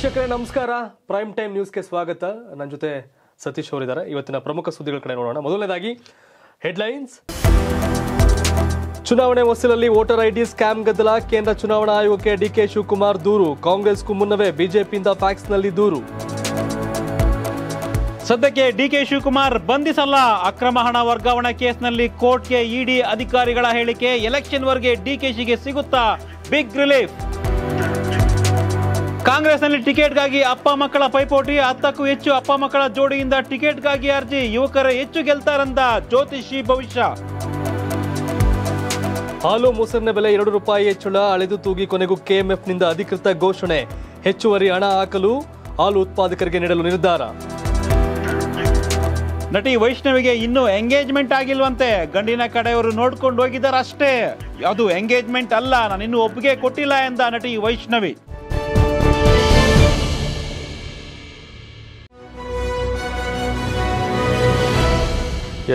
ವೀಕ್ಷಕರೇ ನಮಸ್ಕಾರ prime time ನ್ಯೂಸ್ಗೆ ಸ್ವಾಗತ ನನ್ನ ಜೊತೆ ಸತೀಶ್ ಅವರಿದ್ದಾರೆ ಇವತ್ತಿನ ಪ್ರಮುಖ ಸುದ್ದಿಗಳ ಕಡೆ ನೋಡೋಣ ಮೊದಲನೇದಾಗಿ ಹೆಡ್ಲೈನ್ಸ್ ಚುನಾವಣೆ ಹೊಸಲಲ್ಲಿ ವೋಟರ್ ಐಡಿ ಸ್ಕ್ಯಾಮ್ ಗದ್ದಲ ಕೇಂದ್ರ ಚುನಾವಣಾ ಆಯೋಗಕ್ಕೆ ಡಿಕೆ ಶಿವಕುಮಾರ್ ದೂರು ಕಾಂಗ್ರೆಸ್ಗೂ ಮುನ್ನವೇ ಬಿಜೆಪಿಯಿಂದ ಫ್ಯಾಕ್ಸ್ನಲ್ಲಿ ದೂರು ಸದ್ಯಕ್ಕೆ ಡಿಕೆ ಶಿವಕುಮಾರ್ ಬಂಧಿಸಲ್ಲ ಅಕ್ರಮ ಹಣ ವರ್ಗಾವಣೆ ಕೇಸ್ನಲ್ಲಿ ಕೋರ್ಟ್ಗೆ ಇಡಿ ಅಧಿಕಾರಿಗಳ ಹೇಳಿಕೆ ಎಲೆಕ್ಷನ್ ಎಲೆಕ್ಷನ್ವರೆಗೆ ಡಿಕೆಶಿಗೆ ಸಿಗುತ್ತಾ ಬಿಗ್ ರಿಲೀಫ್ ಕಾಂಗ್ರೆಸ್ನಲ್ಲಿ ಟಿಕೆಟ್ಗಾಗಿ ಅಪ್ಪ ಮಕ್ಕಳ ಪೈಪೋಟಿ ಹತ್ತಕ್ಕೂ ಹೆಚ್ಚು ಅಪ್ಪ ಮಕ್ಕಳ ಜೋಡಿಯಿಂದ ಟಿಕೆಟ್ಗಾಗಿ ಅರ್ಜಿ ಯುವಕರ ಹೆಚ್ಚು ಗೆಲ್ತಾರಂದ ಜ್ಯೋತಿಷಿ ಭವಿಷ್ಯ ಹಾಲು ಮೊಸರಿನ ಬೆಲೆ ಎರಡು ರೂಪಾಯಿ ಹೆಚ್ಚಳ ಅಳೆದು ತೂಗಿ ಕೊನೆಗೂ ಕೆಎಂಎಫ್ನಿಂದ ಅಧಿಕೃತ ಘೋಷಣೆ ಹೆಚ್ಚುವರಿ ಹಣ ಹಾಕಲು ಹಾಲು ಉತ್ಪಾದಕರಿಗೆ ನೀಡಲು ನಿರ್ಧಾರ ನಟಿ ವೈಷ್ಣವಿಗೆ ಇನ್ನೂ ಎಂಗೇಜ್ಮೆಂಟ್ ಆಗಿಲ್ವಂತೆ ಗಂಡಿನ ಕಡೆಯವರು ನೋಡ್ಕೊಂಡು ಹೋಗಿದ್ದಾರೆ ಅಷ್ಟೇ ಅದು ಎಂಗೇಜ್ಮೆಂಟ್ ಅಲ್ಲ ನಾನು ಇನ್ನೂ ಒಪ್ಪಿಗೆ ಕೊಟ್ಟಿಲ್ಲ ಎಂದ ನಟಿ ವೈಷ್ಣವಿ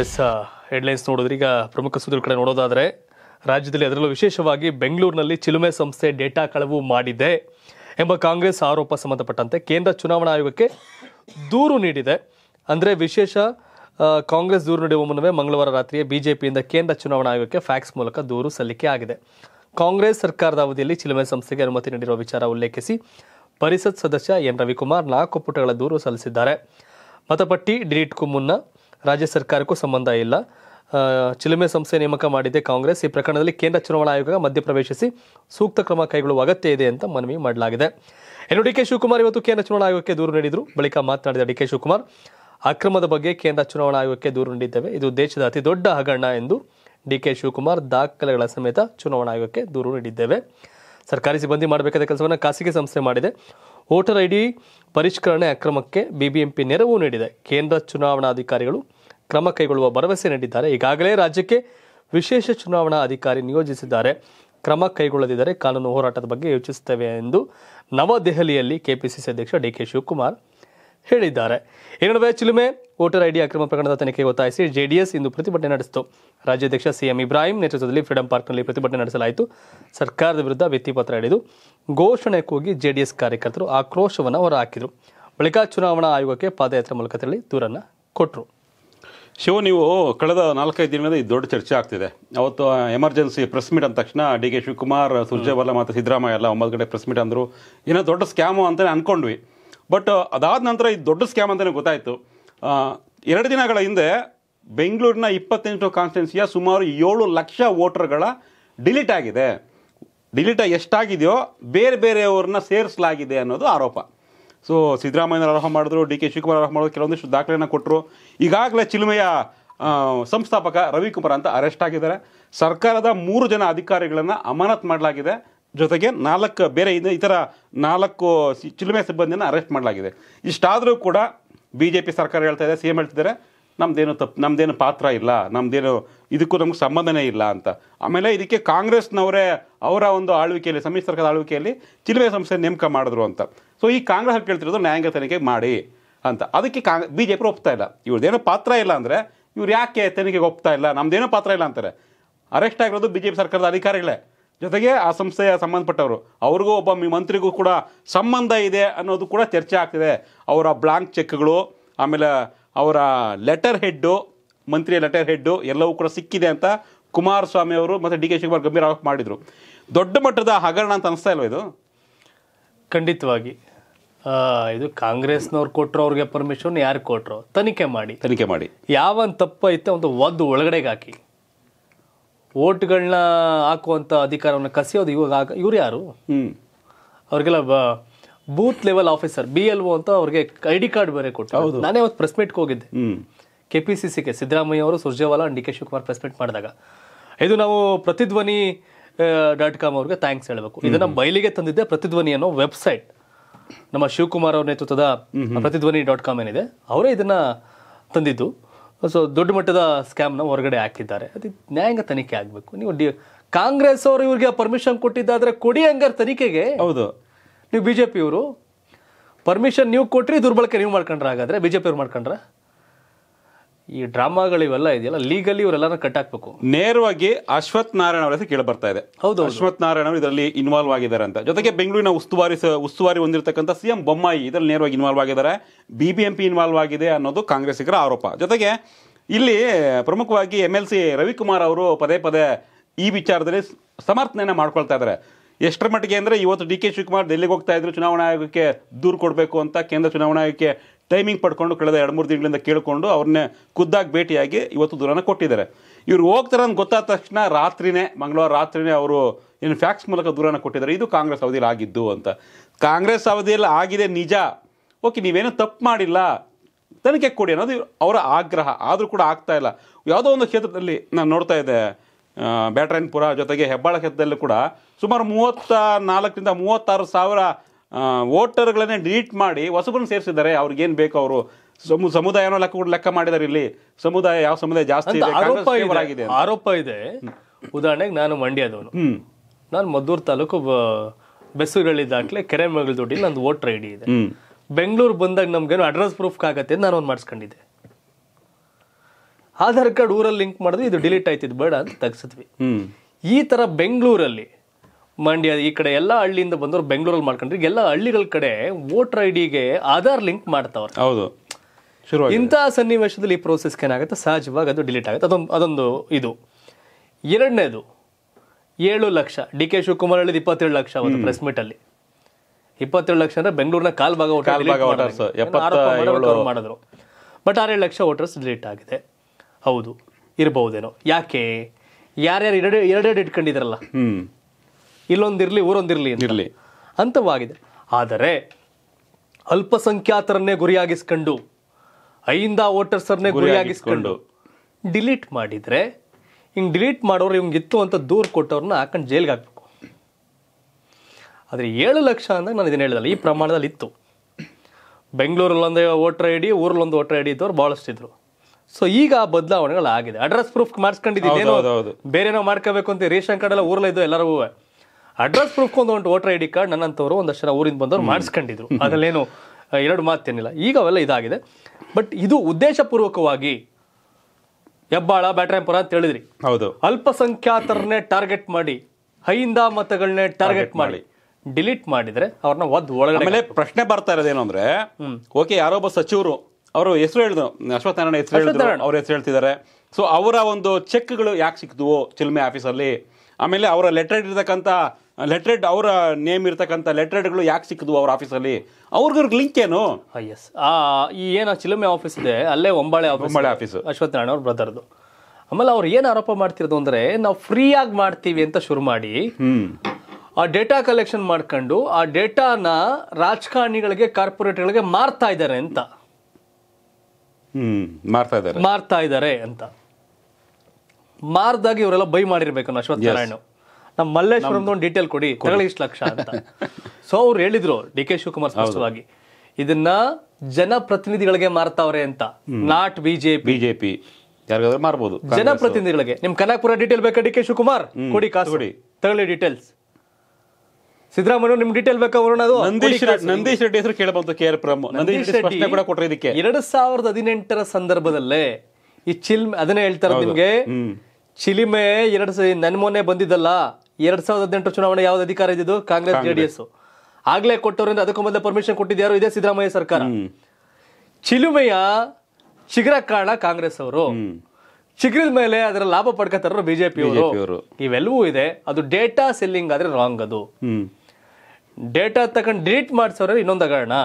ಎಸ್ ಹೆಡ್ಲೈನ್ಸ್ ನೋಡಿದ್ರೆ ಈಗ ಪ್ರಮುಖ ಸುದ್ದಿಗಳ ಕಡೆ ನೋಡೋದಾದರೆ ರಾಜ್ಯದಲ್ಲಿ ಅದರಲ್ಲೂ ವಿಶೇಷವಾಗಿ ಬೆಂಗಳೂರಿನಲ್ಲಿ ಚಿಲುಮೆ ಸಂಸ್ಥೆ ಡೇಟಾ ಕಳವು ಮಾಡಿದೆ ಎಂಬ ಕಾಂಗ್ರೆಸ್ ಆರೋಪ ಸಂಬಂಧಪಟ್ಟಂತೆ ಕೇಂದ್ರ ಚುನಾವಣಾ ಆಯೋಗಕ್ಕೆ ದೂರು ನೀಡಿದೆ ಅಂದರೆ ವಿಶೇಷ ಕಾಂಗ್ರೆಸ್ ದೂರು ನೀಡುವ ಮುನ್ನವೇ ಮಂಗಳವಾರ ರಾತ್ರಿಯೇ ಬಿಜೆಪಿಯಿಂದ ಕೇಂದ್ರ ಚುನಾವಣಾ ಆಯೋಗಕ್ಕೆ ಫ್ಯಾಕ್ಸ್ ಮೂಲಕ ದೂರು ಸಲ್ಲಿಕೆ ಆಗಿದೆ ಕಾಂಗ್ರೆಸ್ ಸರ್ಕಾರದ ಅವಧಿಯಲ್ಲಿ ಚಿಲುಮೆ ಸಂಸ್ಥೆಗೆ ಅನುಮತಿ ನೀಡಿರುವ ವಿಚಾರ ಉಲ್ಲೇಖಿಸಿ ಪರಿಷತ್ ಸದಸ್ಯ ಎನ್ ರವಿಕುಮಾರ್ ನಾಲ್ಕು ಪುಟಗಳ ದೂರು ಸಲ್ಲಿಸಿದ್ದಾರೆ ಮತಪಟ್ಟಿ ಡಿಲೀಟ್ಗೂ ಮುನ್ನ ರಾಜ್ಯ ಸರ್ಕಾರಕ್ಕೂ ಸಂಬಂಧ ಇಲ್ಲ ಚಿಲುಮೆ ಸಂಸ್ಥೆ ನೇಮಕ ಮಾಡಿದೆ ಕಾಂಗ್ರೆಸ್ ಈ ಪ್ರಕರಣದಲ್ಲಿ ಕೇಂದ್ರ ಚುನಾವಣಾ ಆಯೋಗ ಮಧ್ಯಪ್ರವೇಶಿಸಿ ಸೂಕ್ತ ಕ್ರಮ ಕೈಗೊಳ್ಳುವ ಅಗತ್ಯ ಇದೆ ಅಂತ ಮನವಿ ಮಾಡಲಾಗಿದೆ ಇನ್ನು ಡಿಕೆ ಶಿವಕುಮಾರ್ ಇವತ್ತು ಕೇಂದ್ರ ಚುನಾವಣಾ ಆಯೋಗಕ್ಕೆ ದೂರು ನೀಡಿದರು ಬಳಿಕ ಮಾತನಾಡಿದ ಕೆ ಶಿವಕುಮಾರ್ ಅಕ್ರಮದ ಬಗ್ಗೆ ಕೇಂದ್ರ ಚುನಾವಣಾ ಆಯೋಗಕ್ಕೆ ದೂರು ನೀಡಿದ್ದೇವೆ ಇದು ದೇಶದ ಅತಿ ದೊಡ್ಡ ಹಗರಣ ಎಂದು ಡಿ ಕೆ ಶಿವಕುಮಾರ್ ದಾಖಲೆಗಳ ಸಮೇತ ಚುನಾವಣಾ ಆಯೋಗಕ್ಕೆ ದೂರು ನೀಡಿದ್ದೇವೆ ಸರ್ಕಾರಿ ಸಿಬ್ಬಂದಿ ಮಾಡಬೇಕಾದ ಕೆಲಸವನ್ನು ಖಾಸಗಿ ಸಂಸ್ಥೆ ಮಾಡಿದೆ ವೋಟರ್ ಐಡಿ ಪರಿಷ್ಕರಣೆ ಅಕ್ರಮಕ್ಕೆ ಬಿಬಿಎಂಪಿ ನೆರವು ನೀಡಿದೆ ಕೇಂದ್ರ ಚುನಾವಣಾಧಿಕಾರಿಗಳು ಕ್ರಮ ಕೈಗೊಳ್ಳುವ ಭರವಸೆ ನೀಡಿದ್ದಾರೆ ಈಗಾಗಲೇ ರಾಜ್ಯಕ್ಕೆ ವಿಶೇಷ ಚುನಾವಣಾ ಅಧಿಕಾರಿ ನಿಯೋಜಿಸಿದ್ದಾರೆ ಕ್ರಮ ಕೈಗೊಳ್ಳದಿದ್ದರೆ ಕಾನೂನು ಹೋರಾಟದ ಬಗ್ಗೆ ಯೋಚಿಸುತ್ತೇವೆ ಎಂದು ನವದೆಹಲಿಯಲ್ಲಿ ಕೆಪಿಸಿಸಿ ಅಧ್ಯಕ್ಷ ಡಿಕೆ ಶಿವಕುಮಾರ್ ಹೇಳಿದ್ದಾರೆ ಈ ನಡುವೆ ಚಿಲುಮೆ ವೋಟರ್ ಐಡಿ ಅಕ್ರಮ ಪ್ರಕರಣದ ತನಿಖೆಗೆ ಒತ್ತಾಯಿಸಿ ಜೆಡಿಎಸ್ ಇಂದು ಪ್ರತಿಭಟನೆ ನಡೆಸಿತು ರಾಜ್ಯಾಧ್ಯಕ್ಷ ಸಿಎಂ ಇಬ್ರಾಹಿಂ ನೇತೃತ್ವದಲ್ಲಿ ಫ್ರೀಡಂ ಪಾರ್ಕ್ನಲ್ಲಿ ಪ್ರತಿಭಟನೆ ನಡೆಸಲಾಯಿತು ಸರ್ಕಾರದ ವಿರುದ್ಧ ಭಿತ್ತಿಪತ್ರ ಹಿಡಿದು ಘೋಷಣೆ ಕೂಗಿ ಜೆಡಿಎಸ್ ಕಾರ್ಯಕರ್ತರು ಆಕ್ರೋಶವನ್ನು ಹೊರಹಾಕಿದರು ಬಳಿಕ ಚುನಾವಣಾ ಆಯೋಗಕ್ಕೆ ಪಾದಯಾತ್ರೆ ಮೂಲಕ ತೆರಳಿ ದೂರನ್ನು ಕೊಟ್ಟರು ಶಿವ ನೀವು ಕಳೆದ ನಾಲ್ಕೈದು ದಿನದಿಂದ ಇದು ದೊಡ್ಡ ಚರ್ಚೆ ಆಗ್ತಿದೆ ಅವತ್ತು ಎಮರ್ಜೆನ್ಸಿ ಪ್ರೆಸ್ ಮೀಟ್ ಅಂದ ತಕ್ಷಣ ಡಿ ಕೆ ಶಿವಕುಮಾರ್ ಸುರ್ಜೇವಾಲ ಮತ್ತು ಸಿದ್ದರಾಮಯ್ಯ ಎಲ್ಲ ಒಂಬತ್ತು ಗಂಟೆ ಪ್ರೆಸ್ ಮೀಟ್ ಅಂದರು ಏನೋ ದೊಡ್ಡ ಸ್ಕ್ಯಾಮು ಅಂತಲೇ ಅಂದ್ಕೊಂಡ್ವಿ ಬಟ್ uh, ಅದಾದ ನಂತರ ಇದು ದೊಡ್ಡ ಸ್ಕ್ಯಾಮ್ ಅಂತಲೇ ಗೊತ್ತಾಯಿತು ಎರಡು ದಿನಗಳ ಹಿಂದೆ ಬೆಂಗಳೂರಿನ ಇಪ್ಪತ್ತೆಂಟು ಕಾನ್ಸ್ಟಿಟ್ಯೂನ್ಸಿಯ ಸುಮಾರು ಏಳು ಲಕ್ಷ ವೋಟರ್ಗಳ ಡಿಲೀಟ್ ಆಗಿದೆ ಡಿಲೀಟ್ ಎಷ್ಟಾಗಿದೆಯೋ ಬೇರೆ ಬೇರೆಯವ್ರನ್ನ ಸೇರಿಸಲಾಗಿದೆ ಅನ್ನೋದು ಆರೋಪ ಸೊ ಸಿದ್ದರಾಮಯ್ಯ ಆರೋಪ ಮಾಡಿದ್ರು ಡಿ ಕೆ ಶಿವಕುಮಾರ್ ಆರೋಪ ಮಾಡಿದ್ರು ಕೆಲವೊಂದಿಷ್ಟು ದಾಖಲೆಯನ್ನು ಕೊಟ್ಟರು ಈಗಾಗಲೇ ಚಿಲುಮೆಯ ಸಂಸ್ಥಾಪಕ ರವಿಕುಮಾರ್ ಅಂತ ಅರೆಸ್ಟ್ ಆಗಿದ್ದಾರೆ ಸರ್ಕಾರದ ಮೂರು ಜನ ಅಧಿಕಾರಿಗಳನ್ನು ಅಮಾನತ್ ಮಾಡಲಾಗಿದೆ ಜೊತೆಗೆ ನಾಲ್ಕು ಬೇರೆ ಇತರ ನಾಲ್ಕು ಚಿಲುಮೆ ಸಿಬ್ಬಂದಿಯನ್ನು ಅರೆಸ್ಟ್ ಮಾಡಲಾಗಿದೆ ಇಷ್ಟಾದರೂ ಕೂಡ ಬಿ ಜೆ ಪಿ ಸರ್ಕಾರ ಹೇಳ್ತಾ ಇದೆ ಸಿ ಎಂ ಹೇಳ್ತಿದ್ದಾರೆ ನಮ್ಮದೇನು ತಪ್ಪು ನಮ್ಮದೇನು ಪಾತ್ರ ಇಲ್ಲ ನಮ್ಮದೇನು ಇದಕ್ಕೂ ನಮ್ಗೆ ಸಂಬಂಧನೇ ಇಲ್ಲ ಅಂತ ಆಮೇಲೆ ಇದಕ್ಕೆ ಕಾಂಗ್ರೆಸ್ನವರೇ ಅವರ ಒಂದು ಆಳ್ವಿಕೆಯಲ್ಲಿ ಸಮ್ಮಿಶ್ರ ಸರ್ಕಾರದ ಆಳ್ವಿಕೆಯಲ್ಲಿ ಚಿಲುಮೆ ಸಂಸ್ಥೆ ನೇಮಕ ಮಾಡಿದ್ರು ಅಂತ ಸೊ ಈ ಕಾಂಗ್ರೆಸ್ ಕೇಳ್ತಿರೋದು ನ್ಯಾಯಾಂಗ ತನಿಖೆ ಮಾಡಿ ಅಂತ ಅದಕ್ಕೆ ಕಾಂಗ್ ಬಿ ಜೆ ಪಿ ಒಪ್ತಾ ಇಲ್ಲ ಇವ್ರದ್ದೇನೋ ಪಾತ್ರ ಇಲ್ಲ ಅಂದರೆ ಇವ್ರು ಯಾಕೆ ತನಿಖೆಗೆ ಒಪ್ತಾ ಇಲ್ಲ ನಮ್ಮದೇನೋ ಪಾತ್ರ ಇಲ್ಲ ಅಂತಾರೆ ಅರೆಸ್ಟ್ ಆಗಿರೋದು ಬಿ ಜೆ ಪಿ ಸರ್ಕಾರದ ಅಧಿಕಾರಿಗಳೇ ಜೊತೆಗೆ ಆ ಸಂಸ್ಥೆಯ ಸಂಬಂಧಪಟ್ಟವರು ಅವ್ರಿಗೂ ಒಬ್ಬ ಮಂತ್ರಿಗೂ ಕೂಡ ಸಂಬಂಧ ಇದೆ ಅನ್ನೋದು ಕೂಡ ಚರ್ಚೆ ಆಗ್ತಿದೆ ಅವರ ಬ್ಲಾಂಕ್ ಚೆಕ್ಗಳು ಆಮೇಲೆ ಅವರ ಲೆಟರ್ ಹೆಡ್ಡು ಮಂತ್ರಿಯ ಲೆಟರ್ ಹೆಡ್ಡು ಎಲ್ಲವೂ ಕೂಡ ಸಿಕ್ಕಿದೆ ಅಂತ ಕುಮಾರಸ್ವಾಮಿ ಅವರು ಮತ್ತು ಡಿ ಕೆ ಶಿವಕುಮಾರ್ ಗಂಭೀರ ಆರೋಪ ಮಾಡಿದರು ದೊಡ್ಡ ಮಟ್ಟದ ಹಗರಣ ಅಂತ ಅನಿಸ್ತಾ ಇಲ್ವ ಇದು ಖಂಡಿತವಾಗಿ ಇದು ಕಾಂಗ್ರೆಸ್ನವ್ರು ಕೊಟ್ಟರು ಅವ್ರಿಗೆ ಪರ್ಮಿಷನ್ ಯಾರು ಕೊಟ್ಟರು ತನಿಖೆ ಮಾಡಿ ತನಿಖೆ ಮಾಡಿ ಯಾವ ತಪ್ಪು ಐತೆ ಒಂದು ಒದ್ದು ಒಳಗಡೆಗೆ ಹಾಕಿ ಓಟ್ಗಳನ್ನ ಹಾಕುವಂತ ಅಧಿಕಾರವನ್ನು ಕಸಿಯೋದು ಇವಾಗ ಇವ್ರು ಯಾರು ಅವ್ರಿಗೆಲ್ಲ booth level officer B L O ಅಂತ ಅವ್ರಿಗೆ ಐ ಡಿ ಕಾರ್ಡ್ ಬೇರೆ ಕೊಟ್ಟು ನಾನೇ ಅವತ್ತು ಪ್ರೆಸ್ ಮೀಟ್ಗೆ ಹೋಗಿದ್ದೆ ಕೆ ಪಿ ಸಿ ಸಿಗೆ ಸಿದ್ದರಾಮಯ್ಯ ಅವರು Surjewala D K Shivakumar press meet ಮಾಡಿದಾಗ ಇದು ನಾವು ಪ್ರತಿಧ್ವನಿ ಡಾಟ್ ಕಾಮ್ ಅವ್ರಿಗೆ ಥ್ಯಾಂಕ್ಸ್ ಹೇಳಬೇಕು ಇದನ್ನ ಬಯಲಿಗೆ ತಂದಿದ್ದೆ ಪ್ರತಿಧ್ವನಿ ಅನ್ನೋ ವೆಬ್ಸೈಟ್ ನಮ್ಮ ಶಿವಕುಮಾರ್ ಅವ್ರ ನೇತೃತ್ವದ ಪ್ರತಿಧ್ವನಿ ಡಾಟ್ ಕಾಮ್ ಏನಿದೆ ಅವರೇ ಇದನ್ನ ತಂದಿದ್ದು ಸೊ ದೊಡ್ಡ ಮಟ್ಟದ ಸ್ಕ್ಯಾಮ್ನ ಹೊರಗಡೆ ಹಾಕಿದ್ದಾರೆ ಅದು ನ್ಯಾಯಾಂಗ ತನಿಖೆ ಆಗಬೇಕು ನೀವು ಡಿ ಕಾಂಗ್ರೆಸ್ ಅವರು ಇವ್ರಿಗೆ ಪರ್ಮಿಷನ್ ಕೊಟ್ಟಿದ್ದಾದ್ರೆ ಕೊಡಿ ಹಂಗಾರೆ ತನಿಖೆಗೆ ಹೌದು ನೀವು ಬಿ ಜೆ ಪಿಯವರು ಪರ್ಮಿಷನ್ ನೀವು ಕೊಟ್ಟರೆ ದುರ್ಬಳಕೆ ನೀವು ಮಾಡ್ಕೊಂಡ್ರೆ ಹಾಗಾದರೆ ಬಿ ಜೆ ಪಿಯವ್ರು ಮಾಡ್ಕೊಂಡ್ರೆ ಈ ಡ್ರಾಮಾಗಳು ಇವೆಲ್ಲ ಇದೆಯಲ್ಲ ಲೀಗಲಿ ಇವರೆಲ್ಲರೂ ಕಟ್ ಹಾಕ್ಬೇಕು ನೇರವಾಗಿ ಅಶ್ವಥ್ ನಾರಾಯಣ ಅವರ ಕೇಳಿ ಬರ್ತಾ ಇದೆ ಹೌದು ಅಶ್ವಥ್ ನಾರಾಯಣ ಅವರು ಇದರಲ್ಲಿ ಇನ್ವಾಲ್ವ್ ಆಗಿದ್ದಾರೆ ಅಂತ ಜೊತೆಗೆ ಬೆಂಗಳೂರಿನ ಉಸ್ತುವಾರಿ ಉಸ್ತುವಾರಿ ಹೊಂದಿರತಕ್ಕಂಥ ಸಿಎಂ ಬೊಮ್ಮಾಯಿ ಇದರಲ್ಲಿ ನೇರವಾಗಿ ಇನ್ವಾಲ್ವ್ ಆಗಿದ್ದಾರೆ B B M P involve ಆಗಿದೆ ಅನ್ನೋದು ಕಾಂಗ್ರೆಸ್ಸಿಗರ ಆರೋಪ ಜೊತೆಗೆ ಇಲ್ಲಿ ಪ್ರಮುಖವಾಗಿ ಎಮ್ ಎಲ್ ಸಿ ರವಿಕುಮಾರ್ ಅವರು ಪದೇ ಪದೇ ಈ ವಿಚಾರದಲ್ಲಿ ಸಮರ್ಥನೆಯನ್ನು ಮಾಡ್ಕೊಳ್ತಾ ಇದ್ದಾರೆ ಎಷ್ಟರ ಮಟ್ಟಿಗೆ ಅಂದರೆ ಇವತ್ತು ಡಿ ಕೆ ಶಿವಕುಮಾರ್ ಡೆಲ್ಲಿಗೆ ಹೋಗ್ತಾ ಇದ್ರು ಚುನಾವಣಾ ಆಯೋಗಕ್ಕೆ ದೂರು ಕೊಡಬೇಕು ಅಂತ ಕೇಂದ್ರ ಚುನಾವಣಾ ಆಯೋಗಕ್ಕೆ ಟೈಮಿಂಗ್ ಪಡ್ಕೊಂಡು ಕಳೆದ ಎರಡು ಮೂರು ದಿನಗಳಿಂದ ಕೇಳಿಕೊಂಡು ಅವ್ರನ್ನೇ ಖುದ್ದಾಗಿ ಭೇಟಿಯಾಗಿ ಇವತ್ತು ದೂರನ ಕೊಟ್ಟಿದ್ದಾರೆ ಇವ್ರು ಹೋಗ್ತಾರೆ ಅಂತ ಗೊತ್ತಾದ ತಕ್ಷಣ ರಾತ್ರಿನೇ ಮಂಗಳವಾರ ರಾತ್ರಿನೇ ಅವರು ಏನು ಫ್ಯಾಕ್ಸ್ ಮೂಲಕ ದೂರನ ಕೊಟ್ಟಿದ್ದಾರೆ ಇದು ಕಾಂಗ್ರೆಸ್ ಅವಧಿಯಲ್ಲಿ ಆಗಿದ್ದು ಅಂತ ಕಾಂಗ್ರೆಸ್ ಅವಧಿಯಲ್ಲಿ ಆಗಿದೆ ನಿಜ ಓಕೆ ನೀವೇನು ತಪ್ಪು ಮಾಡಿಲ್ಲ ತನಿಖೆ ಕೊಡಿ ಅನ್ನೋದು ಅವರ ಆಗ್ರಹ ಆದರೂ ಕೂಡ ಆಗ್ತಾ ಇಲ್ಲ ಯಾವುದೋ ಒಂದು ಕ್ಷೇತ್ರದಲ್ಲಿ ನಾನು ನೋಡ್ತಾ ಇದ್ದೆ ಬ್ಯಾಟ್ರೈನ್ಪುರ ಜೊತೆಗೆ ಹೆಬ್ಬಾಳ ಕ್ಷೇತ್ರದಲ್ಲೂ ಕೂಡ ಸುಮಾರು ಮೂವತ್ತ ನಾಲ್ಕರಿಂದ ಮೂವತ್ತಾರು ಸಾವಿರ ವೋಟರ್ಗಳನ್ನೇ ಡಿಲೀಟ್ ಮಾಡಿ ಹೊಸಬ್ರನ್ನ ಸೇರಿಸಿದ್ದಾರೆ ಅವ್ರಿಗೇನು ಬೇಕು ಅವರು ಸಮು ಲೆಕ್ಕ ಲೆಕ್ಕ ಮಾಡಿದ್ದಾರೆ ಇಲ್ಲಿ ಸಮುದಾಯ ಯಾವ ಸಮುದಾಯ ಜಾಸ್ತಿ ಆರೋಪ ಇದೆ, ಆರೋಪ ಇದೆ ಉದಾಹರಣೆಗೆ ನಾನು ಮಂಡ್ಯದವನು ನಾನು ಮದ್ದೂರು ತಾಲೂಕು ಬೆಸ್ಸೂರಲ್ಲಿ ದಾಖಲೆ ಕೆರೆ ಮಗಳ ದುಡ್ಡಿ ನಂದು ವೋಟರ್ ಐ ಡಿ ಇದೆ ಬೆಂಗಳೂರು ಬಂದಾಗ ನಮ್ಗೇನು ಅಡ್ರೆಸ್ ಪ್ರೂಫ್ ಆಗತ್ತೆ ನಾನು ಒಂದು ಮಾಡಿಸ್ಕೊಂಡಿದ್ದೆ ಆಧಾರ್ ಕಾರ್ಡ್ ಊರಲ್ಲಿ ಲಿಂಕ್ ಮಾಡಿದ್ರೆ ಇದು ಡಿಲೀಟ್ ಆಯ್ತಿದ್ ಬೇಡ ಅಂತ ತೆಗ್ಸಿದ್ವಿ ಈ ತರ ಬೆಂಗಳೂರಲ್ಲಿ ಮಂಡ್ಯ ಈ ಕಡೆ ಎಲ್ಲ ಹಳ್ಳಿಯಿಂದ ಬಂದವರು ಬೆಂಗಳೂರಲ್ಲಿ ಮಾಡ್ಕೊಂಡ್ರಿ ಎಲ್ಲ ಹಳ್ಳಿಗಳ ಕಡೆ ವೋಟರ್ ಐ ಡಿಗೆ ಆಧಾರ್ ಲಿಂಕ್ ಮಾಡ್ತಾವ್ರೆ ಹೌದು ಇಂತಹ ಸನ್ನಿವೇಶದಲ್ಲಿ ಈ ಪ್ರೋಸೆಸ್ ಏನಾಗುತ್ತೆ ಸಹಜವಾಗಿ ಅದು ಡಿಲೀಟ್ ಆಗುತ್ತೆ ಅದೊಂದು ಅದೊಂದು ಇದು ಎರಡನೇದು ಏಳು ಲಕ್ಷ ಡಿ ಕೆ ಶಿವಕುಮಾರ್ ಹೇಳಿದ ಇಪ್ಪತ್ತೇಳು ಲಕ್ಷ ಒಂದು ಪ್ರೆಸ್ ಮೀಟ್ ಅಲ್ಲಿ ಇಪ್ಪತ್ತೇಳು ಲಕ್ಷ ಅಂದ್ರೆ ಬೆಂಗಳೂರಿನ ಕಾಲ್ ಭಾಗ ಮಾಡಿದ್ರು ಬಟ್ ಆರೇಳು ಲಕ್ಷ ವೋಟರ್ಸ್ ಡಿಲೀಟ್ ಆಗಿದೆ ಹೌದು ಇರಬಹುದೇನೋ ಯಾಕೆ ಯಾರ್ಯಾರು ಎರಡು ಎರಡೆರಡು ಇಟ್ಕೊಂಡಿದ್ರಲ್ಲ ಇಲ್ಲೊಂದಿರಲಿ ಊರೊಂದಿರಲಿ ಇರಲಿ ಅಂತವಾಗಿದೆ ಆದರೆ ಅಲ್ಪಸಂಖ್ಯಾತರನ್ನೇ ಗುರಿಯಾಗಿಸ್ಕೊಂಡು ಐಂದ ವೋಟರ್ಸರ್ನೇ ಗುರಿಯಾಗಿಸ್ಕೊಂಡು ಡಿಲೀಟ್ ಮಾಡಿದರೆ ಹಿಂಗೆ ಡಿಲೀಟ್ ಮಾಡೋರು ಇವಂಗೆ ಇತ್ತು ಅಂತ ದೂರು ಕೊಟ್ಟವ್ರನ್ನ ಹಾಕೊಂಡು ಜೈಲ್ಗೆ ಹಾಕಬೇಕು ಆದರೆ ಏಳು ಲಕ್ಷ ಅಂದಾಗ ನಾನು ಇದನ್ನು ಹೇಳಿದಲ್ಲ ಈ ಪ್ರಮಾಣದಲ್ಲಿ ಇತ್ತು ಬೆಂಗಳೂರಲ್ಲೊಂದು ವೋಟರ್ ಐ ಡಿ ಊರಲ್ಲೊಂದು ವೋಟರ್ ಐ ಡಿ ಇದ್ದವ್ರು ಭಾಳಷ್ಟಿದ್ರು ಸೊ ಈಗ ಆ ಬದಲಾವಣೆಗಳು ಆಗಿದೆ ಅಡ್ರೆಸ್ ಪ್ರೂಫ್ ಮಾಡಿಸ್ಕೊಂಡಿದ್ದೀನಿ ನಾವು ಮಾಡ್ಕೋಬೇಕು ಅಂತ ರೇಷನ್ ಕಾರ್ಡ್ ಎಲ್ಲ ಊರಲ್ಲಿ ಇದ್ದು ಎಲ್ಲರೂ ಅಡ್ರೆಸ್ ಪ್ರೂಫ್ ಒಂದು ಒಂದು ವೋಟರ್ ಐ ಡಿ ಕಾರ್ಡ್ ನನ್ನಂಥವ್ರು ಒಂದಷ್ಟು ಜನ ಊರಿಂದ ಬಂದವರು ಮಾಡಿಸ್ಕೊಂಡಿದ್ರು ಅದರಲ್ಲೇನು ಎರಡು ಮಾತೇನಿಲ್ಲ ಈಗ ಅವೆಲ್ಲ ಇದಾಗಿದೆ ಬಟ್ ಇದು ಉದ್ದೇಶಪೂರ್ವಕವಾಗಿ ಹೆಬ್ಬಾಳ ಬ್ಯಾಟ್ರಾಯಂಪುರ ಅಂತ ಹೇಳಿದ್ರಿ ಹೌದು ಅಲ್ಪಸಂಖ್ಯಾತರನ್ನೇ ಟಾರ್ಗೆಟ್ ಮಾಡಿ ಹೈಂದ ಮತಗಳನ್ನೇ ಟಾರ್ಗೆಟ್ ಮಾಡಿ ಡಿಲೀಟ್ ಮಾಡಿದ್ರೆ ಅವ್ರನ್ನ ಒದ್ದು ಒಳಗಡೆ ಆಮೇಲೆ ಪ್ರಶ್ನೆ ಬರ್ತಾ ಇರೋದೇನು ಅಂದ್ರೆ ಓಕೆ ಒಬ್ಬ ಸಚಿವರು ಅವರು ಹೆಸರು ಹೇಳಿದ್ರು ಅಶ್ವಥ್ ನಾರಾಯಣ ಹೆಸರು ಹೇಳಿದ್ರು ಅವ್ರ ಹೆಸರು ಹೇಳ್ತಿದ್ದಾರೆ ಸೊ ಅವರ ಒಂದು ಚೆಕ್ಗಳು ಯಾಕೆ ಸಿಕ್ತವು ಚಿಲ್ಮೆ ಆಫೀಸಲ್ಲಿ ಆಮೇಲೆ ಅವರ ಲೆಟರ್ ಇರ್ತಕ್ಕಂಥ ಲೆಟ್ರೇಟ್ ಅವರ ನೇಮ್ ಇರ್ತಕ್ಕಂಥ ಲೆಟ್ರೇಡ್ಗಳು ಯಾಕೆ ಸಿಕ್ಕಿದ್ವು ಅವ್ರ ಆಫೀಸಲ್ಲಿ ಅವ್ರಿಗೆ ಲಿಂಕ್ ಏನು ಎಸ್ ಈ ಏನು ಚಿಲುಮೆ ಆಫೀಸ್ ಇದೆ ಅಲ್ಲೇ ಒಂಬಾಳೆ ಒಂಬಾಳೆ ಆಫೀಸ್ ಅಶ್ವಥ್ ನಾರಾಯಣ ಅವ್ರ ಬ್ರದರ್ದು ಆಮೇಲೆ ಅವ್ರು ಏನು ಆರೋಪ ಮಾಡ್ತಿರೋದು ಅಂದರೆ ನಾವು ಫ್ರೀಯಾಗಿ ಮಾಡ್ತೀವಿ ಅಂತ ಶುರು ಮಾಡಿ ಆ ಡೇಟಾ ಕಲೆಕ್ಷನ್ ಮಾಡ್ಕೊಂಡು ಆ ಡೇಟಾನ ರಾಜಕಾರಣಿಗಳಿಗೆ ಕಾರ್ಪೊರೇಟ್ಗಳಿಗೆ ಮಾರ್ತಾ ಇದ್ದಾರೆ ಅಂತ ಮಾರ್ತಾ ಇದ್ದಾರೆ ಮಾರ್ತಾ ಇದ್ದಾರೆ ಅಂತ ಮಾರ್ದಾಗ ಇವರೆಲ್ಲ ಬೈ ಮಾಡಿರ್ಬೇಕು ಅಶ್ವತ್ಥ ನಾರಾಯಣ ನಮ್ಮ ಮಲ್ಲೇಶ್ವರಂದು ಒಂದು ಡೀಟೇಲ್ ಕೊಡಿ ತಗೊಳ್ಳಿ ಇಷ್ಟು ಲಕ್ಷ ಅಂತ ಸೊ ಅವ್ರು ಹೇಳಿದ್ರು ಡಿ ಕೆ ಶಿವಕುಮಾರ್ ಸ್ಪಷ್ಟವಾಗಿ ಇದನ್ನ ಜನಪ್ರತಿನಿಧಿಗಳಿಗೆ ಮಾರ್ತಾವ್ರೆ ಅಂತ ನಾಟ್ ಬಿಜೆಪಿ ಬಿಜೆಪಿ ಮಾರ್ಬೋದು ಜನಪ್ರತಿನಿಧಿಗಳಿಗೆ ನಿಮ್ ಕನಕಪುರ ಡೀಟೇಲ್ ಬೇಕಾ ಡಿ ಕೆ ಶಿವಕುಮಾರ್ ಕೊಡಿ ಕಾಸು ಕೊಡಿ ತಗೊಳ್ಳಿ ಡೀಟೇಲ್ಸ್ ಸಿದ್ದರಾಮಯ್ಯ ನಿಮ್ ಡೀಟೇಲ್ ಬೇಕಾ ಅವರು ನಂದೀಶ್ ರೆಡ್ಡಿ ಹೆಸರು ಕೇಳಬಹುದು ಕೆ ಆರ್ ಪ್ರಮೋ ನಂದೀಶ್ ರೆಡ್ಡಿ ಕೂಡ ಕೊಟ್ಟರೆ ಇದಕ್ಕೆ ಎರಡ್ ಸಾವಿರದ ಹದಿನೆಂಟರ ಸಂದರ್ಭದಲ್ಲೇ ಈ ಚಿಲ್ ಅದನ್ನೇ ಹೇಳ್ತಾರೆ ನಿಮ್ಗೆ ಚಿಲಿಮೆ ಎರಡ್ ನನ್ ಮೊನ್ನೆ ಬಂದಿದ್ದಲ್ಲ ಎರಡ್ ಸಾವಿರದ ಹದಿನೆಂಟು ಚುನಾವಣೆ ಯಾವ್ದು ಅಧಿಕಾರ ಇದ್ದಿದ್ದು ಕಾಂಗ್ರೆಸ್ ಜೆಡಿಎಸ್ ಆಗ್ಲೇ ಕೊಟ್ಟವರಿಂದ ಅದಕ್ಕೂ ಮೊದಲು ಪರ್ಮಿಷನ್ ಕೊಟ್ಟಿದ್ಯಾರು ಇದೇ ಸಿದ್ದರಾಮಯ್ಯ ಸರ್ಕಾರ ಚಿಲುಮೆಯ ಚಿಗರ ಕಾರಣ ಕಾಂಗ್ರೆಸ್ ಅವರು ಚಿಗ್ರದ ಮೇಲೆ ಅದರ ಲಾಭ ಪಡ್ಕೋತಾರ ಬಿಜೆಪಿ ಅವರು ಇವೆಲ್ಲವೂ ಇದೆ ಅದು ಡೇಟಾ ಸೆಲ್ಲಿಂಗ್ ಆದ್ರೆ ರಾಂಗ್ ಅದು ಡೇಟಾ ತಗೊಂಡು ಡಿಲೀಟ್ ಮಾಡಿಸೋರು ಇನ್ನೊಂದು ಕಾರಣ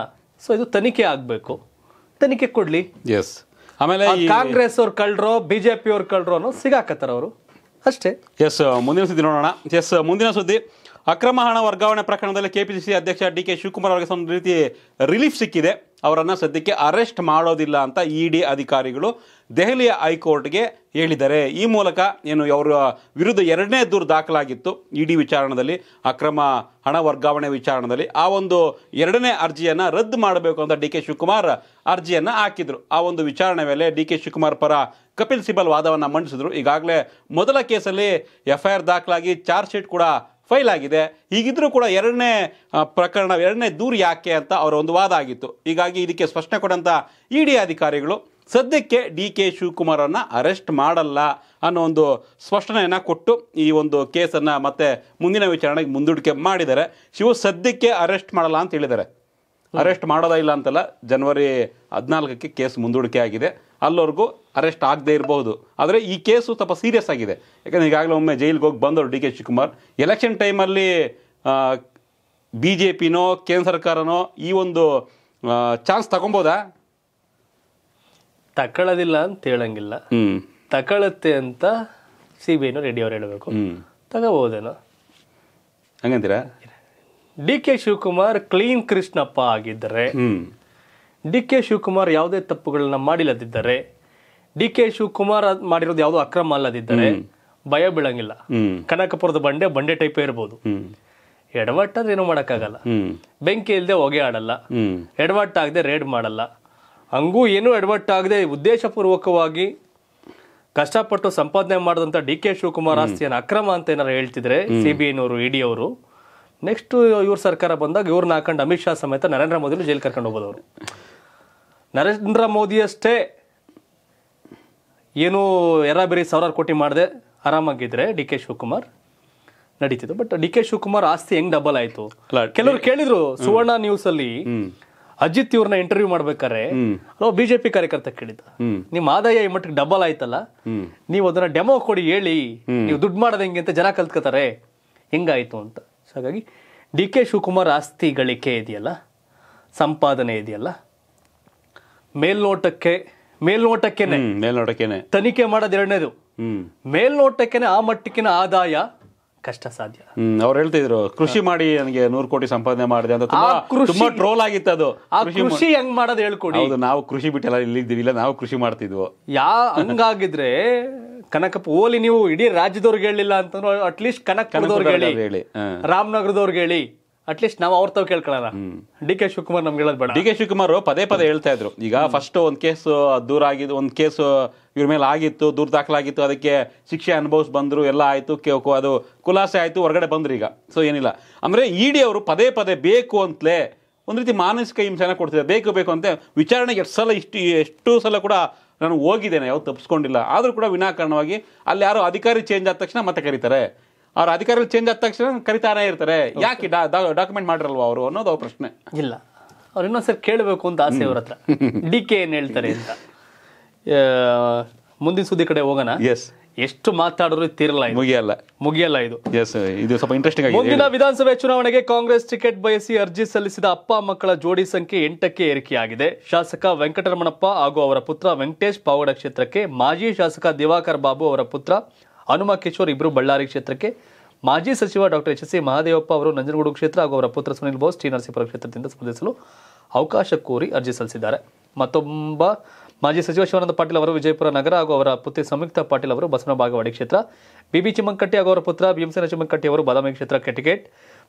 ಸೊ ಇದು ತನಿಖೆ ಆಗ್ಬೇಕು ತನಿಖೆ ಕೊಡ್ಲಿ ಎಸ್ ಆಮೇಲೆ ಕಾಂಗ್ರೆಸ್ ಅವ್ರು ಕಳ್ರೋ ಬಿಜೆಪಿ ಅವ್ರು ಕಳ್ರೋ ಅನ್ನೋ ಸಿಗಾಕತ್ತಾರ ಅವರು ಅಷ್ಟೇ ಎಸ್ ಮುಂದಿನ ಸುದ್ದಿ ನೋಡೋಣ ಎಸ್ ಮುಂದಿನ ಸುದ್ದಿ ಅಕ್ರಮ ಹಣ ವರ್ಗಾವಣೆ ಪ್ರಕರಣದಲ್ಲಿ ಕೆಪಿಸಿಸಿ ಅಧ್ಯಕ್ಷ ಡಿ ಕೆ ಶಿವಕುಮಾರ್ ಅವರಿಗೆ ಒಂದು ರೀತಿ ರಿಲೀಫ್ ಸಿಕ್ಕಿದೆ ಅವರನ್ನು ಸದ್ಯಕ್ಕೆ ಅರೆಸ್ಟ್ ಮಾಡೋದಿಲ್ಲ ಅಂತ ಇ ಡಿ ಅಧಿಕಾರಿಗಳು ದೆಹಲಿಯ ಹೈಕೋರ್ಟ್ಗೆ ಹೇಳಿದ್ದಾರೆ ಈ ಮೂಲಕ ಏನು ಅವರ ವಿರುದ್ಧ ಎರಡನೇ ದೂರು ದಾಖಲಾಗಿತ್ತು ಇ ಡಿ ವಿಚಾರಣದಲ್ಲಿ ಅಕ್ರಮ ಹಣ ವರ್ಗಾವಣೆ ವಿಚಾರಣದಲ್ಲಿ ಆ ಒಂದು ಎರಡನೇ ಅರ್ಜಿಯನ್ನು ರದ್ದು ಮಾಡಬೇಕು ಅಂತ ಡಿ ಕೆ ಶಿವಕುಮಾರ್ ಅರ್ಜಿಯನ್ನು ಹಾಕಿದರು ಆ ಒಂದು ವಿಚಾರಣೆ ಮೇಲೆ ಡಿ ಕೆ ಶಿವಕುಮಾರ್ ಪರ ಕಪಿಲ್ ಸಿಬಲ್ ವಾದವನ್ನು ಮಂಡಿಸಿದ್ರು ಈಗಾಗಲೇ ಮೊದಲ ಕೇಸಲ್ಲಿ ಎಫ್ ಐ ಆರ್ ದಾಖಲಾಗಿ ಚಾರ್ಜ್ ಶೀಟ್ ಕೂಡ ಫೈಲ್ ಆಗಿದೆ ಹೀಗಿದ್ರೂ ಕೂಡ ಎರಡನೇ ಪ್ರಕರಣ ಎರಡನೇ ದೂರು ಯಾಕೆ ಅಂತ ಅವರ ಒಂದು ವಾದ ಆಗಿತ್ತು ಹೀಗಾಗಿ ಇದಕ್ಕೆ ಸ್ಪಷ್ಟನೆ ಕೊಡಂತ ಇ ಡಿ ಅಧಿಕಾರಿಗಳು ಸದ್ಯಕ್ಕೆ ಡಿ ಕೆ ಶಿವಕುಮಾರನ್ನು ಅರೆಸ್ಟ್ ಮಾಡಲ್ಲ ಅನ್ನೋ ಒಂದು ಸ್ಪಷ್ಟನೆಯನ್ನು ಕೊಟ್ಟು ಈ ಒಂದು ಕೇಸನ್ನು ಮತ್ತೆ ಮುಂದಿನ ವಿಚಾರಣೆಗೆ ಮುಂದೂಡಿಕೆ ಮಾಡಿದ್ದಾರೆ ಶಿವ ಸದ್ಯಕ್ಕೆ ಅರೆಸ್ಟ್ ಮಾಡಲ್ಲ ಅಂತ ಹೇಳಿದ್ದಾರೆ ಅರೆಸ್ಟ್ ಮಾಡೋದ ಇಲ್ಲ ಅಂತಲ್ಲ ಜನವರಿ ಹದಿನಾಲ್ಕಕ್ಕೆ ಕೇಸ್ ಮುಂದೂಡಿಕೆ ಆಗಿದೆ ಅಲ್ಲವರೆಗೂ ಅರೆಸ್ಟ್ ಆಗದೆ ಇರಬಹುದು ಆದರೆ ಈ ಕೇಸು ಸ್ವಲ್ಪ ಸೀರಿಯಸ್ ಆಗಿದೆ ಯಾಕಂದರೆ ಈಗಾಗಲೇ ಒಮ್ಮೆ ಜೈಲಿಗೆ ಹೋಗಿ ಬಂದವರು ಡಿ ಕೆ ಶಿವಕುಮಾರ್ ಎಲೆಕ್ಷನ್ ಟೈಮಲ್ಲಿ ಬಿ ಜೆ ಪಿನೋ ಕೇಂದ್ರ ಸರ್ಕಾರನೋ ಈ ಒಂದು ಚಾನ್ಸ್ ತಗೊಬೋದಾ ತಕೊಳ್ಳೋದಿಲ್ಲ ಅಂತ ಹೇಳಂಗಿಲ್ಲ ತಕೊಳ್ಳುತ್ತೆ ಅಂತ ಸಿ ಬಿ ಐನೂ ರೆಡಿ ಅವ್ರು ಹೇಳಬೇಕು ತಗೋಬಹುದೇನೋ ಹಂಗಂತೀರಾ D K Shivakumar clean Krishnappa ಆಗಿದ್ದರೆ ಡಿ ಕೆ ಶಿವಕುಮಾರ್ ಯಾವುದೇ ತಪ್ಪುಗಳನ್ನ ಮಾಡಿಲ್ಲದಿದ್ದರೆ ಡಿ ಕೆ ಶಿವಕುಮಾರ್ ಮಾಡಿರೋದು ಯಾವುದೋ ಅಕ್ರಮ ಅಲ್ಲದಿದ್ದರೆ ಭಯ ಬೀಳಂಗಿಲ್ಲ ಕನಕಪುರದ ಬಂಡೆ ಬಂಡೆ ಟೈಪ್ ಇರ್ಬೋದು ಎಡವಟ್ಟಾದ್ರೆ ಏನೂ ಮಾಡಕ್ಕಾಗಲ್ಲ ಬೆಂಕಿ ಇಲ್ಲದೆ ಹೊಗೆ ಆಡಲ್ಲ ಎಡವಟ್ಟಾಗದೆ ರೇಡ್ ಮಾಡಲ್ಲ ಹಂಗೂ ಏನೂ ಎಡವಟ್ಟಾಗದೆ ಉದ್ದೇಶಪೂರ್ವಕವಾಗಿ ಕಷ್ಟಪಟ್ಟು ಸಂಪಾದನೆ ಮಾಡಿದಂತ ಡಿ ಕೆ ಶಿವಕುಮಾರ್ ಆಸ್ತಿಯನ್ನು ಅಕ್ರಮ ಅಂತ ಏನಾರು ಹೇಳ್ತಿದ್ರೆ ಸಿಬಿಐನವರು ಅವರು ನೆಕ್ಸ್ಟ್ ಇವ್ರ ಸರ್ಕಾರ ಬಂದಾಗ ಇವ್ರನ್ನ ಹಾಕೊಂಡು ಅಮಿತ್ ಶಾ ಸಮೇತ ನರೇಂದ್ರ ಮೋದಿನ ಜೈಲು ಕರ್ಕೊಂಡು ಹೋಗೋದು ಅವರು ನರೇಂದ್ರ ಮೋದಿಯಷ್ಟೇ ಏನು ಬೇರೆ ಸಾವಿರಾರು ಕೋಟಿ ಮಾಡದೆ ಆರಾಮಾಗಿದ್ರೆ ಡಿ ಕೆ ಶಿವಕುಮಾರ್ ನಡೀತಿತ್ತು ಬಟ್ ಡಿ ಕೆ ಶಿವಕುಮಾರ್ ಆಸ್ತಿ ಹೆಂಗ್ ಡಬಲ್ ಆಯ್ತು ಕೆಲವರು ಕೇಳಿದ್ರು ಸುವರ್ಣ ನ್ಯೂಸ್ ಅಲ್ಲಿ ಅಜಿತ್ ಇವ್ರನ್ನ ಇಂಟರ್ವ್ಯೂ ಮಾಡ್ಬೇಕಾರೆ ನಾವು ಬಿಜೆಪಿ ಕಾರ್ಯಕರ್ತ ಕೇಳಿದ್ದ ನಿಮ್ ಆದಾಯ ಈ ಮಟ್ಟಿಗೆ ಡಬಲ್ ಆಯ್ತಲ್ಲ ನೀವು ಅದನ್ನ ಡೆಮೋ ಕೊಡಿ ಹೇಳಿ ನೀವು ದುಡ್ಡು ಮಾಡದ ಹೆಂಗೆ ಅಂತ ಜನ ಕಲ್ತ್ಕೋತಾರೆ ಹೆಂಗಾಯ್ತು ಅಂತ ಸೊ ಹಾಗಾಗಿ ಡಿ ಕೆ ಶಿವಕುಮಾರ್ ಆಸ್ತಿ ಗಳಿಕೆ ಇದೆಯಲ್ಲ ಸಂಪಾದನೆ ಇದೆಯಲ್ಲ ಮೇಲ್ನೋಟಕ್ಕೆ ಮೇಲ್ನೋಟಕ್ಕೇನೆ ಮೇಲ್ನೋಟಕ್ಕೇನೆ ತನಿಖೆ ಮಾಡೋದು ಎರಡನೇದು ಮೇಲ್ನೋಟಕ್ಕೇನೆ ಆ ಮಟ್ಟಕ್ಕಿನ ಆದಾಯ ಕಷ್ಟ ಸಾಧ್ಯ ಅವ್ರು ಹೇಳ್ತಿದ್ರು ಕೃಷಿ ಮಾಡಿ ನನಗೆ ನೂರು ಕೋಟಿ ಸಂಪಾದನೆ ಮಾಡಿದೆ ಅಂತ ತುಂಬಾ ಟ್ರೋಲ್ ಆಗಿತ್ತು ಅದು ಕೃಷಿ ಹೆಂಗ್ ಮಾಡೋದು ಹೇಳ್ಕೊಡಿ ನಾವು ಕೃಷಿ ಬಿಟ್ಟೆಲ್ಲ ಇದ್ದೀವಿ ಇಲ್ಲ ನಾವು ಕೃಷಿ ಮಾಡ್ತಿದ್ವು ಯಾ ಹಂಗಾಗಿದ್ರೆ ಕನಕಪ್ಪ ಓಲಿ ನೀವು ಇಡೀ ರಾಜ್ಯದವ್ರಿಗೆ ಹೇಳಿಲ್ಲ ಅಂತಂದ್ರೆ ಅಟ್ಲೀಸ್ಟ್ ಕನಕಪುರದವ್ರಿಗೆ ಹೇಳಿ ಹೇಳಿ ರಾಮನಗರದವ್ರಿಗೆ ಹೇಳಿ ಅಟ್ಲೀಸ್ಟ್ ನಾವು ಅವ್ರ ತಾವ್ ಕೇಳ್ಕೊಳ್ಳಲ್ಲ ಡಿ ಕೆ ಶಿವಕುಮಾರ್ ನಮ್ಗೆ ಹೇಳೋದು ಡಿ ಕೆ ಶಿವಕುಮಾರ್ ಪದೇ ಪದೇ ಹೇಳ್ತಾ ಇದ್ರು ಈಗ ಫಸ್ಟ್ ಒಂದು ಕೇಸ್ ದೂರ ಆಗಿದ್ದು ಒಂದು ಕೇಸ್ ಇವ್ರ ಮೇಲೆ ಆಗಿತ್ತು ದೂರ ದಾಖಲಾಗಿತ್ತು ಅದಕ್ಕೆ ಶಿಕ್ಷೆ ಅನುಭವಿಸ್ ಬಂದ್ರು ಎಲ್ಲ ಆಯ್ತು ಆಯಿತು ಅದು ಖುಲಾಸೆ ಆಯ್ತು ಹೊರಗಡೆ ಬಂದ್ರು ಈಗ ಸೊ ಏನಿಲ್ಲ ಅಂದ್ರೆ ಇಡಿ e ಅವರು ಪದೇ ಪದೇ ಬೇಕು ಅಂತಲೇ ಒಂದು ರೀತಿ ಮಾನಸಿಕ ಹಿಂಸೆನ ಕೊಡ್ತಿದ್ದಾರೆ ಬೇಕು ಬೇಕು ಅಂತ ವಿಚಾರಣೆಗೆ ಎಷ್ಟು ಸಲ ಇಷ್ಟು ಎಷ್ಟು ಸಲ ಕೂಡ ನಾನು ಹೋಗಿದ್ದೇನೆ ಯಾವ ತಪ್ಪಿಸ್ಕೊಂಡಿಲ್ಲ ಆದರೂ ಕೂಡ ವಿನಾಕಾರಣವಾಗಿ ಅಲ್ಲಿ ಯಾರು ಅಧಿಕಾರಿ ಚೇಂಜ್ ಆದ ತಕ್ಷಣ ಮತ್ತೆ ಕರೀತಾರೆ ಅವ್ರ ಅಧಿಕಾರಿ ಚೇಂಜ್ ಆದ ತಕ್ಷಣ ಕರಿತಾನೇ ಇರ್ತಾರೆ ಯಾಕೆ ಡಾಕ್ಯುಮೆಂಟ್ ಮಾಡಿರಲ್ವ ಅವರು ಅನ್ನೋದು ಅವ್ರ ಪ್ರಶ್ನೆ ಇಲ್ಲ ಅವ್ರು ಇನ್ನೊಂದ್ಸರಿ ಕೇಳಬೇಕು ಅಂತ ಆಸೆ ಅವ್ರ ಹತ್ರ ಡಿ ಕೆ ಏನು ಹೇಳ್ತಾರೆ ಅಂತ ಮುಂದಿನ ಸುದ್ದಿ ಕಡೆ ಹೋಗೋಣ ಎಸ್ ಎಷ್ಟು ಮಾತಾಡಿದ್ರು ತೀರಲ್ಲ ಮುಗಿಯಲ್ಲ ಮುಗಿಯಲ್ಲ ಇದು ಎಸ್ ಇದು ಸ್ವಲ್ಪ ಇಂಟ್ರೆಸ್ಟಿಂಗ್ ಆಗಿದೆ ಮುಂದಿನ ವಿಧಾನಸಭೆ ಚುನಾವಣೆಗೆ ಕಾಂಗ್ರೆಸ್ ಟಿಕೆಟ್ ಬಯಸಿ ಅರ್ಜಿ ಸಲ್ಲಿಸಿದ ಅಪ್ಪ ಮಕ್ಕಳ ಜೋಡಿ ಸಂಖ್ಯೆ ಎಂಟಕ್ಕೆ ಏರಿಕೆಯಾಗಿದೆ ಶಾಸಕ ವೆಂಕಟರಮಣಪ್ಪ ಹಾಗೂ ಅವರ ಪುತ್ರ ವೆಂಕಟೇಶ್ ಪಾವಡ ಕ್ಷೇತ್ರಕ್ಕೆ ಮಾಜಿ ಶಾಸಕ ದಿವಾಕರ್ ಬಾಬು ಅವರ ಪುತ್ರ ಹನುಮ ಕಿಶೋರ್ ಇಬ್ಬರು ಬಳ್ಳಾರಿ ಕ್ಷೇತ್ರಕ್ಕೆ ಮಾಜಿ ಸಚಿವ doctor H S C Mahadevappa ಅವರು ನಂಜನಗೂಡು ಕ್ಷೇತ್ರ ಹಾಗೂ ಅವರ ಪುತ್ರ ಸುನಿಲ್ ಬೋಸ್ ನರಸಿಪುರ ಕ್ಷೇತ್ರದಿಂದ ಸ್ಪರ್ಧಿಸಲು ಅವಕಾಶ ಕೋರಿ ಅರ್ಜಿ ಸಲ್ಲಿಸಿದ್ದಾರೆ ಮತ್ತೊಬ್ಬ ಮಾಜಿ ಸಚಿವ ಶಿವಾನಂದ ಪಾಟೀಲ್ ಅವರು ವಿಜಯಪುರ ನಗರ ಹಾಗೂ ಅವರ ಪುತ್ರಿ ಸಂಯುಕ್ತ ಪಾಟೀಲ್ ಅವರು ಬಸವನ ಬಾಗವಾಡಿ ಕ್ಷೇತ್ರ ಬಿಬಿ ಚಿಮ್ಮಂಕಟ್ಟಿ ಹಾಗೂ ಅವರ ಪುತ್ರ ಭೀಮಸೇನ ಚಿಮ್ಮಂಕಟ್ಟಿ ಅವರು ಬಾದಾಮಿ ಕ್ಷೇತ್ರಕ್ಕೆ ಟಿಕೆಟ್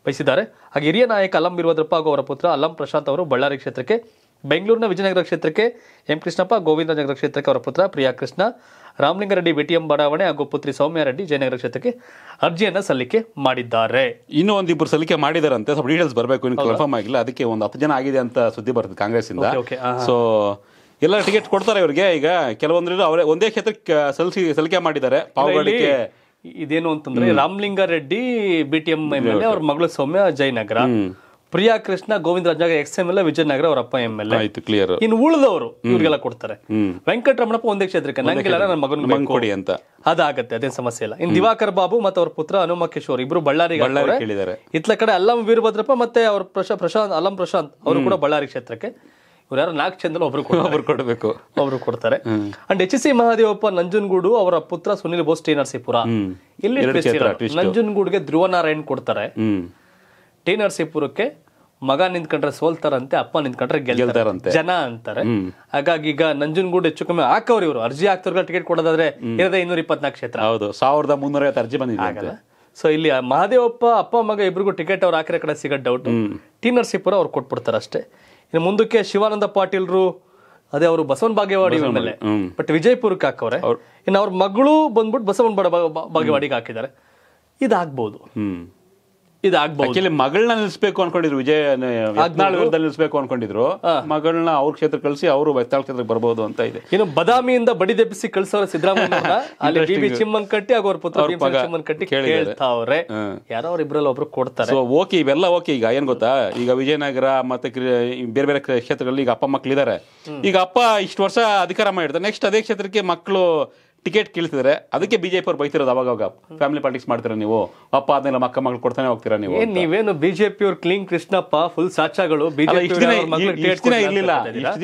ಬಯಸಿದ್ದಾರೆ ಹಾಗೆ ಹಿರಿಯ ನಾಯಕ ಅಲಂ ವೀರಭದ್ರಪ್ಪ ಹಾಗೂ ಅವರ ಪುತ್ರ ಅಲಂ ಪ್ರಶಾಂತ್ ಅವರು ಬಳ್ಳಾರಿ ಕ್ಷೇತ್ರಕ್ಕೆ ಬೆಂಗಳೂರಿನ ವಿಜಯನಗರ ಕ್ಷೇತ್ರಕ್ಕೆ ಎಂ ಕೃಷ್ಣಪ್ಪ ಗೋವಿಂದನಗರ ಕ್ಷೇತ್ರಕ್ಕೆ ಅವರ ಪುತ್ರ ಪ್ರಿಯಾ ಕೃಷ್ಣ ರಾಮಲಿಂಗಾರೆಡ್ಡಿ ಬಿಟಿಎಂ ಬಡಾವಣೆ ಹಾಗೂ ಪುತ್ರಿ ಸೌಮ್ಯಾರೆಡ್ಡಿ ಜಯನಗರ ಕ್ಷೇತ್ರಕ್ಕೆ ಅರ್ಜಿಯನ್ನು ಸಲ್ಲಿಕೆ ಮಾಡಿದ್ದಾರೆ ಇನ್ನೂ ಒಂದಿಬ್ಬರು ಸಲ್ಲಿಕೆ ಮಾಡಿದಾರಂತೆ ಸ್ವಲ್ಪ ಡೀಟೇಲ್ಸ್ ಬರಬೇಕು ಇನ್ನು ಕನ್ಫರ್ಮ್ ಆಗಿಲ್ಲ ಅದಕ್ಕೆ ಒಂದು ಹತ್ತು ಜನ ಆಗಿದೆ ಅಂತ ಸುದ್ದಿ ಬರ್ತದೆ ಇಂದ ಸೊ ಎಲ್ಲ ಟಿಕೆಟ್ ಕೊಡ್ತಾರೆ ಇವರಿಗೆ ಈಗ ಕೆಲವೊಂದ್ರು ಅವರೇ ಒಂದೇ ಕ್ಷೇತ್ರಕ್ಕೆ ಸಲ್ಸಿ ಸಲಿಕೆ ಮಾಡಿದ್ದಾರೆ ಪಾವಗಡಿಗೆ ಇದೇನು ಅಂತಂದ್ರೆ Ramalinga Reddy B T M L ಅವ್ರ ಮಗಳು ಸೌಮ್ಯ ಜಯನಗರ ಪ್ರಿಯಾ ಕೃಷ್ಣ ಗೋವಿಂದ ರಾಜಾಗ ಎಕ್ಸ್ ಎಂ ಎಲ್ ವಿಜಯನಗರ ಅವರ ಅಪ್ಪ ಎಂ ಎಲ್ ಆಯ್ತು ಕ್ಲಿಯರ್ ಇನ್ ಉಳಿದವರು ಇವ್ರಿಗೆಲ್ಲ ಕೊಡ್ತಾರೆ ವೆಂಕಟರಮಣಪ್ಪ ಒಂದೇ ಕ್ಷೇತ್ರಕ್ಕೆ ನಂಗೆ ನನ್ನ ಮಗನ ಕೊಡಿ ಅಂತ ಅದಾಗತ್ತೆ ಅದೇನ್ ಸಮಸ್ಯೆ ಇಲ್ಲ ಇನ್ ದಿವಾಕರ್ ಬಾಬು ಮತ್ತೆ ಅವ್ರ ಪುತ್ರ ಹನುಮ ಕಿಶೋರ್ ಇಬ್ರು ಬಳ್ಳಾರಿಗೆ ಇತ್ಲ ಕಡೆ ಅಲ್ಲಂ ವೀರಭದ್ರಪ್ಪ ಮತ್ತೆ ಅವ್ರ ಪ್ರಶಾಂತ್ ಅಲ್ಲಂ ಪ್ರಶಾಂತ್ ಅವರು ಕೂಡ ಬಳ್ಳಾರಿ ಕ್ಷೇತ್ರಕ್ಕೆ ಇವ್ರು ಯಾರು ನಾಲ್ಕು ಚಂದ್ರ ಒಬ್ರು ಒಬ್ರು ಕೊಡಬೇಕು ಒಬ್ರು ಕೊಡ್ತಾರೆ and H C Mahadevappa Nanjangud ಅವರ ಪುತ್ರ ಸುನಿಲ್ ಬೋಸ್ ಟಿ ನರಸೀಪುರ ಇಲ್ಲಿ ನಂಜನಗೂಡ್ಗೆ ಧ್ರುವ ನಾರಾಯಣ್ ಕೊಡ್ತಾರೆ ಟಿ ನರಸೀಪುರಕ್ಕೆ ಮಗ ನಿಂತ್ಕೊಂಡ್ರೆ ಸೋಲ್ತಾರಂತೆ ಅಪ್ಪ ನಿಂತ್ಕೊಂಡ್ರೆ ಗೆಲ್ತಾರಂತೆ ಜನ ಅಂತಾರೆ ಹಾಗಾಗಿ ಈಗ ನಂಜನಗೂಡು ಹೆಚ್ಚು ಕಮ್ಮಿ ಹಾಕವ್ರು ಇವರು ಅರ್ಜಿ ಹಾಕ್ತವ್ರಿಗೆ ಟಿಕೆಟ್ ಕೊಡೋದಾದ್ರೆ ಇರದ ಇನ್ನೂರ ಇಪ್ಪತ್ನಾಲ್ಕು ಕ್ಷೇತ್ರ ಹೌದು ಸಾವಿರದ ಮುನ್ನೂರ ಅರ್ಜಿ ಬಂದಿದೆ ಸೊ ಇಲ್ಲಿ ಮಹಾದೇವಪ್ಪ ಅಪ್ಪ ಮಗ ಇಬ್ರಿಗೂ ಟಿಕೆಟ್ ಅವ್ರು ಹಾಕಿರೋ ಕಡೆ ಸಿಗೋ ಡೌಟ್ ಟಿ ನರಸೀಪುರ ಅವ್ರು ಕೊಟ್ಬಿಡ್ತಾರೆ ಅಷ್ಟೇ ಇನ್ನು ಮುಂದಕ್ಕೆ ಶಿವಾನಂದ ಪಾಟೀಲ್ರು ಅದೇ ಅವರು ಬಸವನ್ ಬಾಗೇವಾಡಿ ಮೇಲೆ ಬಟ್ ವಿಜಯಪುರಕ್ಕೆ ಹಾಕವ್ರೆ ಇನ್ನು ಅವ್ರ ಮಗಳು ಬಂದ್ಬಿಟ್ಟು ಬಸವನ್ ಬಾಗೇವಾಡಿಗೆ ಹಾಕಿದ್ದಾರೆ ಇದಾಗ್ಬೋದು ಇದಾಗ್ಬೋದು ಮಗಳನ್ನ ನಿಲ್ಲಿಸಬೇಕು ಅನ್ಕೊಂಡಿದ್ರು ವಿಜಯ್ ಯತ್ನಾಳ್ ನಿಲ್ಲಿಸಬೇಕು ಅನ್ಕೊಂಡಿದ್ರು ಮಗಳನ್ನ ಅವ್ರ ಕ್ಷೇತ್ರ ಕಳಿಸಿ ಅವರು ಯತ್ನಾಳ್ ಕ್ಷೇತ್ರಕ್ಕೆ ಬರಬಹುದು ಅಂತ ಇದೆ ಇನ್ನು ಬದಾಮಿಯಿಂದ ಬಡಿ ಕಳಿಸೋರ ಸಿದ್ದರಾಮಯ್ಯ ಅಲ್ಲಿ ಕಟ್ಟಿ ಹಾಗೂ ಅವ್ರ ಪುತ್ರ ಕಟ್ಟಿ ಕೇಳ್ತಾವ್ರೆ ಯಾರೋ ಅವ್ರ ಇಬ್ಬರಲ್ಲಿ ಒಬ್ರು ಕೊಡ್ತಾರೆ ಓಕೆ ಇವೆಲ್ಲ ಓಕೆ ಈಗ ಏನ್ ಗೊತ್ತಾ ಈಗ ವಿಜಯನಗರ ಮತ್ತೆ ಬೇರೆ ಬೇರೆ ಕ್ಷೇತ್ರಗಳಲ್ಲಿ ಈಗ ಅಪ್ಪ ಮಕ್ಳಿದ್ದಾರೆ ಈಗ ಅಪ್ಪ ಇಷ್ಟು ವರ್ಷ ಅಧಿಕಾರ ಮಾಡಿರ್ತಾರೆ ನೆಕ್ಸ್ಟ್ ಅದೇ ಕ್ಷೇತ್ರಕ್ಕೆ ಮಕ್ಕಳು ಟಿಕೆಟ್ ಕೇಳ್ತಿದ್ರೆ ಅದಕ್ಕೆ ಬಿಜೆಪಿ ಅವ್ರು ಬೈತಿರೋದು ಅವಾಗ ಫ್ಯಾಮಿಲಿ ಪಾಲಿಟಿಕ್ಸ್ ಮಾಡ್ತೀರಾ ನೀವು ಅಪ್ಪ ಅದನ್ನೆಲ್ಲ ಮಕ್ಕ ಮಗಳು ಕೊಡ್ತಾನೆ ಹೋಗ್ತೀರಾ ನೀವು ನೀವೇನು ಬಿಜೆಪಿ ಅವ್ರು ಕ್ಲೀನ್ ಕೃಷ್ಣಪ್ಪ ಫುಲ್ ಸಾಚಾಗಳು ದಿನ ಇರ್ಲಿಲ್ಲ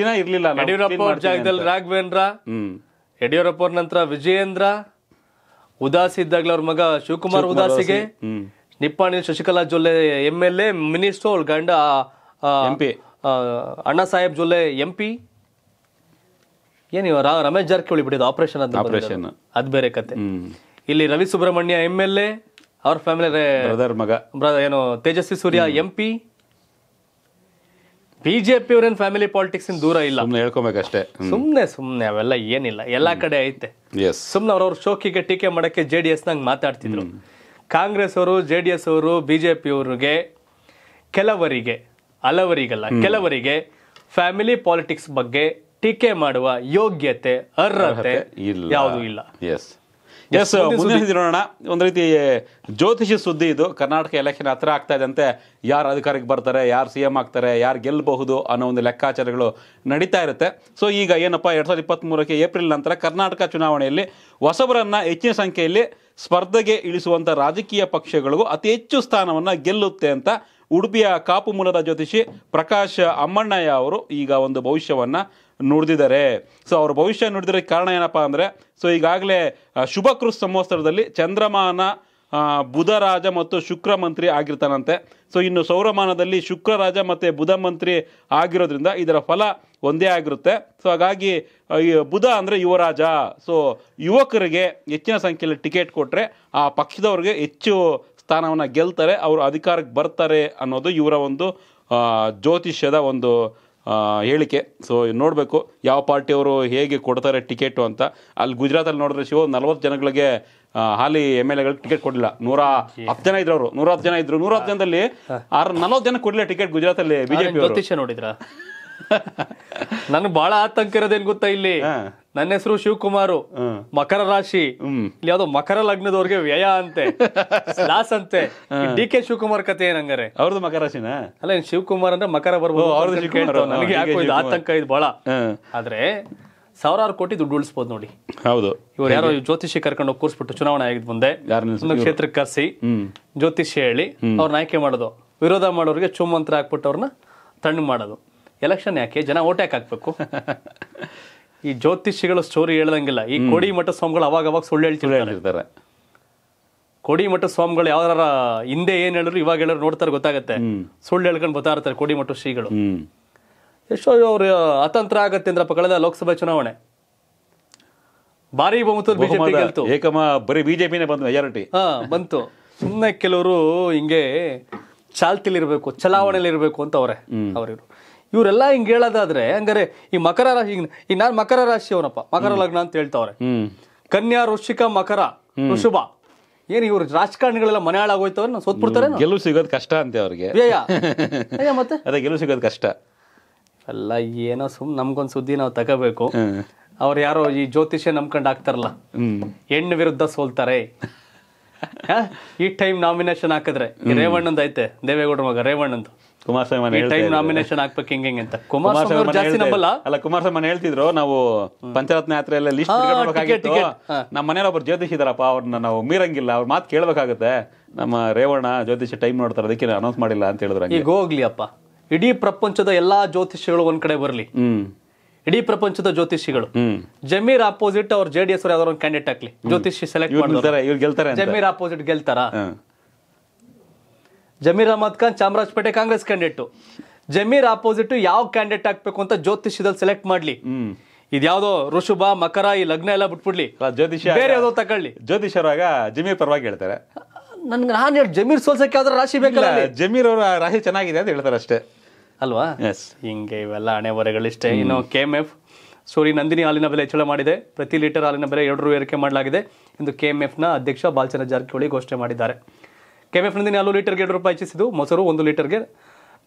ದಿನ ಇರ್ಲಿಲ್ಲ ಯಡಿಯೂರಪ್ಪ ಜಾಗದಲ್ಲಿ ರಾಘವೇಂದ್ರ ಯಡಿಯೂರಪ್ಪ ಅವ್ರ ನಂತರ ವಿಜಯೇಂದ್ರ ಉದಾಸ್ ಇದ್ದಾಗ್ಲೇ ಅವ್ರ ಮಗ ಶಿವಕುಮಾರ್ ಉದಾಸಿಗೆ Nippani Shashikala Jolle M L A minister ಅವ್ರ ಗಂಡ ಅಣ್ಣ ಸಾಹೇಬ್ ಜೊಲ್ಲೆ ಎಂ ಪಿ ಏನು ರಮೇಶ್ ಜಾರಕಿಹೊಳಿ ಬಿಟ್ಟಿದ್ದು ಆಪರೇಷನ್ ಅಂತ ಆಪರೇಷನ್ ಅದ್ ಬೇರೆ ಕತೆ ಇಲ್ಲಿ Ravi Subramanya M L A ಅವ್ರ ಫ್ಯಾಮಿಲಿ ಬ್ರದರ್ ಮಗ ಏನು Tejasvi Surya M P BJP ಅವ್ರೇನ್ ಫ್ಯಾಮಿಲಿ ಪಾಲಿಟಿಕ್ಸ್ ದೂರ ಇಲ್ಲ ಹೇಳ್ಕೊಬೇಕಷ್ಟೇ ಸುಮ್ಮನೆ ಸುಮ್ಮನೆ ಅವೆಲ್ಲ ಏನಿಲ್ಲ ಎಲ್ಲಾ ಕಡೆ ಐತೆ ಸುಮ್ಮನೆ ಅವ್ರವ್ರ ಶೋಕಿಗೆ ಟೀಕೆ ಮಾಡಕ್ಕೆ ಜೆ ಡಿ ಎಸ್ ನಂಗೆ ಮಾತಾಡ್ತಿದ್ರು ಕಾಂಗ್ರೆಸ್ ಅವರು ಜೆ ಡಿ ಎಸ್ ಅವರು ಬಿಜೆಪಿ ಅವ್ರಿಗೆ ಕೆಲವರಿಗೆ ಹಲವರಿಗಲ್ಲ ಕೆಲವರಿಗೆ ಫ್ಯಾಮಿಲಿ ಪಾಲಿಟಿಕ್ಸ್ ಬಗ್ಗೆ ಟೀಕೆ ಮಾಡುವ ಯೋಗ್ಯತೆ ಅರ್ಹತೆ ಯಾವುದು ಇಲ್ಲ ಎಸ್ ಎಸ್ ಮುಂದಿನ ನೋಡೋಣ ಒಂದು ರೀತಿ ಜ್ಯೋತಿಷಿ ಸುದ್ದಿ ಇದು ಕರ್ನಾಟಕ ಎಲೆಕ್ಷನ್ ಹತ್ರ ಆಗ್ತಾ ಇದೆ ಯಾರು ಅಧಿಕಾರಕ್ಕೆ ಬರ್ತಾರೆ ಯಾರು ಸಿ ಎಂ ಆಗ್ತಾರೆ ಯಾರು ಗೆಲ್ಲಬಹುದು ಅನ್ನೋ ಒಂದು ಲೆಕ್ಕಾಚಾರಗಳು ನಡೀತಾ ಇರುತ್ತೆ ಸೊ ಈಗ ಏನಪ್ಪ ಎರಡ್ ಸಾವಿರದ ಇಪ್ಪತ್ತ್ಮೂರಕ್ಕೆ ಏಪ್ರಿಲ್ ನಂತರ ಕರ್ನಾಟಕ ಚುನಾವಣೆಯಲ್ಲಿ ಹೊಸಬರನ್ನು ಹೆಚ್ಚಿನ ಸಂಖ್ಯೆಯಲ್ಲಿ ಸ್ಪರ್ಧೆಗೆ ಇಳಿಸುವಂಥ ರಾಜಕೀಯ ಪಕ್ಷಗಳಿಗೂ ಅತಿ ಹೆಚ್ಚು ಸ್ಥಾನವನ್ನು ಗೆಲ್ಲುತ್ತೆ ಅಂತ ಉಡುಪಿಯ ಕಾಪು ಮೂಲದ ಜ್ಯೋತಿಷಿ ಪ್ರಕಾಶ್ ಅಮ್ಮಣ್ಣಯ್ಯ ಅವರು ಈಗ ಒಂದು ಭವಿಷ್ಯವನ್ನು ನುಡಿದಿದ್ದಾರೆ ಸೊ ಅವ್ರ ಭವಿಷ್ಯ ನುಡಿದಿರೋಕ್ಕೆ ಕಾರಣ ಏನಪ್ಪ ಅಂದರೆ ಸೊ ಈಗಾಗಲೇ ಶುಭಕೃಸ್ ಸಂವತ್ಸರದಲ್ಲಿ ಚಂದ್ರಮಾನ ಬುಧರಾಜ ಮತ್ತು ಶುಕ್ರ ಮಂತ್ರಿ ಆಗಿರ್ತಾನಂತೆ ಸೊ ಇನ್ನು ಸೌರಮಾನದಲ್ಲಿ ಶುಕ್ರ ರಾಜ ಮತ್ತು ಬುಧ ಮಂತ್ರಿ ಆಗಿರೋದ್ರಿಂದ ಇದರ ಫಲ ಒಂದೇ ಆಗಿರುತ್ತೆ ಸೊ ಹಾಗಾಗಿ ಬುಧ ಅಂದರೆ ಯುವರಾಜ ಸೊ ಯುವಕರಿಗೆ ಹೆಚ್ಚಿನ ಸಂಖ್ಯೆಯಲ್ಲಿ ಟಿಕೆಟ್ ಕೊಟ್ಟರೆ ಆ ಪಕ್ಷದವ್ರಿಗೆ ಹೆಚ್ಚು ಸ್ಥಾನವನ್ನು ಗೆಲ್ತಾರೆ ಅವರು ಅಧಿಕಾರಕ್ಕೆ ಬರ್ತಾರೆ ಅನ್ನೋದು ಇವರ ಒಂದು ಜ್ಯೋತಿಷ್ಯದ ಒಂದು ಹೇಳಿಕೆ ಸೊ ನೋಡಬೇಕು ಯಾವ ಪಾರ್ಟಿಯವರು ಹೇಗೆ ಕೊಡ್ತಾರೆ ಟಿಕೆಟು ಅಂತ ಅಲ್ಲಿ ಗುಜರಾತಲ್ಲಿ ನೋಡಿದ್ರೆ ಶಿವ ನಲ್ವತ್ತು ಜನಗಳಿಗೆ ಹಾಲಿ ಎಮ್ ಎಲ್ ಎಗಳಿಗೆ ಟಿಕೆಟ್ ಕೊಡಲಿಲ್ಲ ನೂರ ಹತ್ತು ಜನ ಇದ್ರು ಅವರು ನೂರ ಹತ್ತು ಜನ ಇದ್ರು ನೂರ ಹತ್ತು ಜನದಲ್ಲಿ ಆರು ನಲ್ವತ್ತು ಜನ ಕೊಡಲಿಲ್ಲ ಟಿಕೆಟ್ ಗುಜರಾತಲ್ಲಿ ಬಿಜೆಪಿ ನೋಡಿದ್ರ ನನ್ ಬಹಳ ಆತಂಕ ಇರೋದೇನ್ ಗೊತ್ತಾ ಇಲ್ಲಿ ನನ್ನ ಹೆಸರು ಶಿವಕುಮಾರ್ ಮಕರ ರಾಶಿ ಇಲ್ಲಿ ಯಾವ್ದೋ ಮಕರ ಲಗ್ನದವ್ರಿಗೆ ವ್ಯಯ ಅಂತೆ ಲಾಸ್ ಅಂತೆ ಡಿ ಕೆ ಶಿವಕುಮಾರ್ ಕತೆ ಏನಂಗಾರೆ ಅವ್ರದ್ದು ಮಕರ ರಾಶಿನ ಅಲ್ಲ ಶಿವಕುಮಾರ್ ಅಂದ್ರೆ ಮಕರ ಬರ್ಬೋದು ನನಗೆ ಆತಂಕ ಇದು ಬಹಳ ಆದ್ರೆ ಸಾವಿರಾರು ಕೋಟಿ ದುಡ್ಡು ಉಳಿಸ್ಬೋದು ನೋಡಿ ಹೌದು ಇವ್ರು ಯಾರೋ ಜ್ಯೋತಿಷಿ ಕರ್ಕೊಂಡು ಹೋಗಿ ಕೂರಿಸ್ಬಿಟ್ಟು ಚುನಾವಣೆ ಆಗಿದ್ ಮುಂದೆ ಕ್ಷೇತ್ರಕ್ಕೆ ಕರೆಸಿ ಜ್ಯೋತಿಷಿ ಹೇಳಿ ಅವ್ರನ್ನ ಆಯ್ಕೆ ಮಾಡೋದು ವಿರೋಧ ಮಾಡೋರಿಗೆ ಚುಮ್ಮಂತ್ರ ಹಾಕ್ಬಿಟ್ಟು ಅವ್ರನ್ನ ತಣ್ಣ ಮಾಡೋದು ಎಲೆಕ್ಷನ್ ಯಾಕೆ ಜನ ಓಟ್ ಯಾಕೆ ಹಾಕ್ಬೇಕು ಈ ಜ್ಯೋತಿಷಿಗಳು ಸ್ಟೋರಿ ಹೇಳ್ದಂಗಿಲ್ಲ ಈ ಕೊಡಿಮಠ ಮಠ ಸ್ವಾಮಿಗಳು ಅವಾಗ ಅವಾಗ ಸುಳ್ಳು ಹೇಳ್ತಿರ್ತಾರೆ ಕೊಡಿ ಮಠ ಸ್ವಾಮಿಗಳು ಯಾವ್ದಾರ ಹಿಂದೆ ಏನ್ ಹೇಳಿದ್ರು ಇವಾಗ ಹೇಳಿದ್ರು ನೋಡ್ತಾರೆ ಗೊತ್ತಾಗುತ್ತೆ ಸುಳ್ಳು ಹೇಳ್ಕೊಂಡು ಬರ್ತಾ ಇರ್ತಾರೆ ಕೊಡಿ ಮಠ ಶ್ರೀಗಳು ಎಷ್ಟೋ ಅವ್ರು ಅತಂತ್ರ ಆಗತ್ತೆ ಅಂದ್ರಪ್ಪ ಕಳೆದ ಲೋಕಸಭಾ ಚುನಾವಣೆ ಭಾರಿ ಬಹುಮತದ ಬಿಜೆಪಿ ಬರೀ ಬಿಜೆಪಿನೇ ಬಂತು ಮೆಜಾರಿಟಿ ಹಾ ಬಂತು ಸುಮ್ಮನೆ ಕೆಲವರು ಹಿಂಗೆ ಚಲಾವಣೆಯಲ್ಲಿ ಇರ್ಬೇಕು ಅಂತ ಅವರೇ ಅವರಿವರು ಇವರೆಲ್ಲ ಹಿಂಗೆ ಹೇಳೋದಾದ್ರೆ ಹಂಗಾರೆ ಈ ಮಕರ ರಾಶಿ ಈಗ ನಾನು ಮಕರ ರಾಶಿಯವನಪ್ಪ ಮಕರ ಲಗ್ನ ಅಂತ ಹೇಳ್ತಾವ್ರೆ ಕನ್ಯಾ ಋಷಿಕ ಮಕರ ವೃಷಭ ಏನ್ ಇವ್ರು ರಾಜಕಾರಣಿಗಳೆಲ್ಲ ಮನೆ ಹಾಳಾಗೋಯ್ತವ್ರೆ ನಾವು ಬಿಡ್ತಾರೆ ಗೆಲುವು ಸಿಗೋದು ಕಷ್ಟ ಅಂತೆ ಅವ್ರಿಗೆ ಮತ್ತೆ ಅದೇ ಗೆಲುವು ಸಿಗೋದು ಕಷ್ಟ ಅಲ್ಲ ಏನೋ ಸುಮ್ ನಮ್ಗೊಂದು ಸುದ್ದಿ ನಾವ್ ತಗೋಬೇಕು ಅವ್ರ ಯಾರೋ ಈ ಜ್ಯೋತಿಷ್ಯ ನಂಬ್ಕೊಂಡು ಹಾಕ್ತಾರಲ್ಲ ಹೆಣ್ಣು ವಿರುದ್ಧ ಸೋಲ್ತಾರೆ ಈ ಟೈಮ್ ನಾಮಿನೇಷನ್ ಹಾಕಿದ್ರೆ ರೇವಣ್ಣಂದು ಐತೆ ದೇವೇಗೌಡರ ಮಗ ರೇವಣ್ಣಂದು ಕುಮಾರಸ್ವಾಮಿ ಟೈಮ್ ನಾಮಿನೇಷನ್ ಹಾಕ್ಬೇಕು ಹೆಂಗೆ ಅಂತ ಜಾಸ್ತಿ ನಂಬಲ್ಲ ಅಲ್ಲ ಹೇಳ್ತಿದ್ರು ನಾವು ಪಂಚರತ್ನ ಯಾತ್ರೆಯಲ್ಲಿ ಲಿಸ್ಟ್ ಬಿಡ್ಬೇಕಾಗಿತ್ತು ನಮ್ಮ ಮನೇಲಿ ಒಬ್ರು ಜ್ಯೋತಿಷ್ ಇದಾರಪ್ಪ ಅವ್ರನ್ನ ನಾವು ಮೀರಂಗಿಲ್ಲ ಅವ್ರ ಮಾತು ಕೇಳಬೇಕಾಗುತ್ತೆ ನಮ್ಮ ರೇವಣ್ಣ ಜ್ಯೋತಿಷ ಟೈಮ್ ನೋಡ್ತಾರ ಅದಕ್ಕೆ ಅನೌನ್ಸ್ ಮಾಡಿಲ್ಲ ಅಂತ ಹೇಳಿದ್ರು ಈಗ ಹೋಗ್ಲಿ ಅಪ್ಪ ಇಡೀ ಪ್ರಪಂಚದ ಎಲ್ಲಾ ಜ್ಯೋತಿಷಿಗಳು ಒಂದ್ ಕಡೆ ಬರಲಿ ಇಡೀ ಪ್ರಪಂಚದ ಜ್ಯೋತಿಷಿಗಳು ಜಮೀರ್ ಆಪೋಸಿಟ್ ಅವ್ರ ಜೆಡಿಎಸ್ ಅವ್ರ ಯಾವ್ದಾದ್ರು ಕ್ಯಾಂಡಿಡೇಟ್ ಹಾಕ್ಲಿ ಜ್ಯೋತಿಷಿ ಸೆಲೆಕ್ಟ್ ಮಾಡ್ತಾರೆ ಜಮೀರ್ ಆಪೋಸಿಟ್ ಗೆಲ್ತಾರ Zameer Ahmed Khan Chamarajpet Congress candidate Zameer opposite ಯಾವ ಕ್ಯಾಂಡಿಡೇಟ್ ಹಾಕ್ಬೇಕು ಅಂತ ಜ್ಯೋತಿಷ್ಯದಲ್ಲಿ ಸೆಲೆಕ್ಟ್ ಮಾಡ್ಲಿ ಇದ್ಯಾವುದೋ ಋಷುಭ ಮಕರ ಈ ಲಗ್ನ ಎಲ್ಲ ಬಿಟ್ಬಿಡ್ಲಿ ಜ್ಯೋತಿಷ್ಯ ಬೇರೆ ಯಾವುದೋ ತಗೊಳ್ಳಿ ಜ್ಯೋತಿಷ್ಯರಾಗ ಜಮೀರ್ ಪರವಾಗಿ ಹೇಳ್ತಾರೆ ನನ್ಗೆ ನಾನು ಹೇಳಿ ಜಮೀರ್ ಸೋಲ್ಸಕ್ಕೆ ಯಾವ್ದಾರ ರಾಶಿ ಬೇಕಲ್ಲ ಜಮೀರ್ ಅವರ ರಾಶಿ ಚೆನ್ನಾಗಿದೆ ಅಂತ ಹೇಳ್ತಾರೆ ಅಷ್ಟೇ ಅಲ್ವಾ ಎಸ್ ಹಿಂಗೆ ಇವೆಲ್ಲ ಹಣೆ ಇಷ್ಟೇ ಇನ್ನು K M F Suri Nandini ಹಾಲಿನ ಬೆಲೆ ಹೆಚ್ಚಳ ಮಾಡಿದೆ ಪ್ರತಿ ಲೀಟರ್ ಹಾಲಿನ ಬೆಲೆ ಎರಡು ಏರಿಕೆ ಮಾಡಲಾಗಿದೆ ಎಂದು ಕೆ ಎಮ್ ಎಫ್ನ ಅಧ್ಯಕ್ಷ ಬಾಲಚಂದ್ರ ಜಾರಕಿಹೊಳಿ ಘೋಷಣೆ ಮಾಡಿದ್ದಾರೆ ಕೆ ಎಫ್ ನಂದಿನಿ ಹಾಲು ಲೀಟರ್ಗೆ ಎರಡು ರೂಪಾಯಿ ಹೆಚ್ಚಿಸಿದ್ದು ಮೊಸರು ಒಂದು ಲೀಟರ್ಗೆ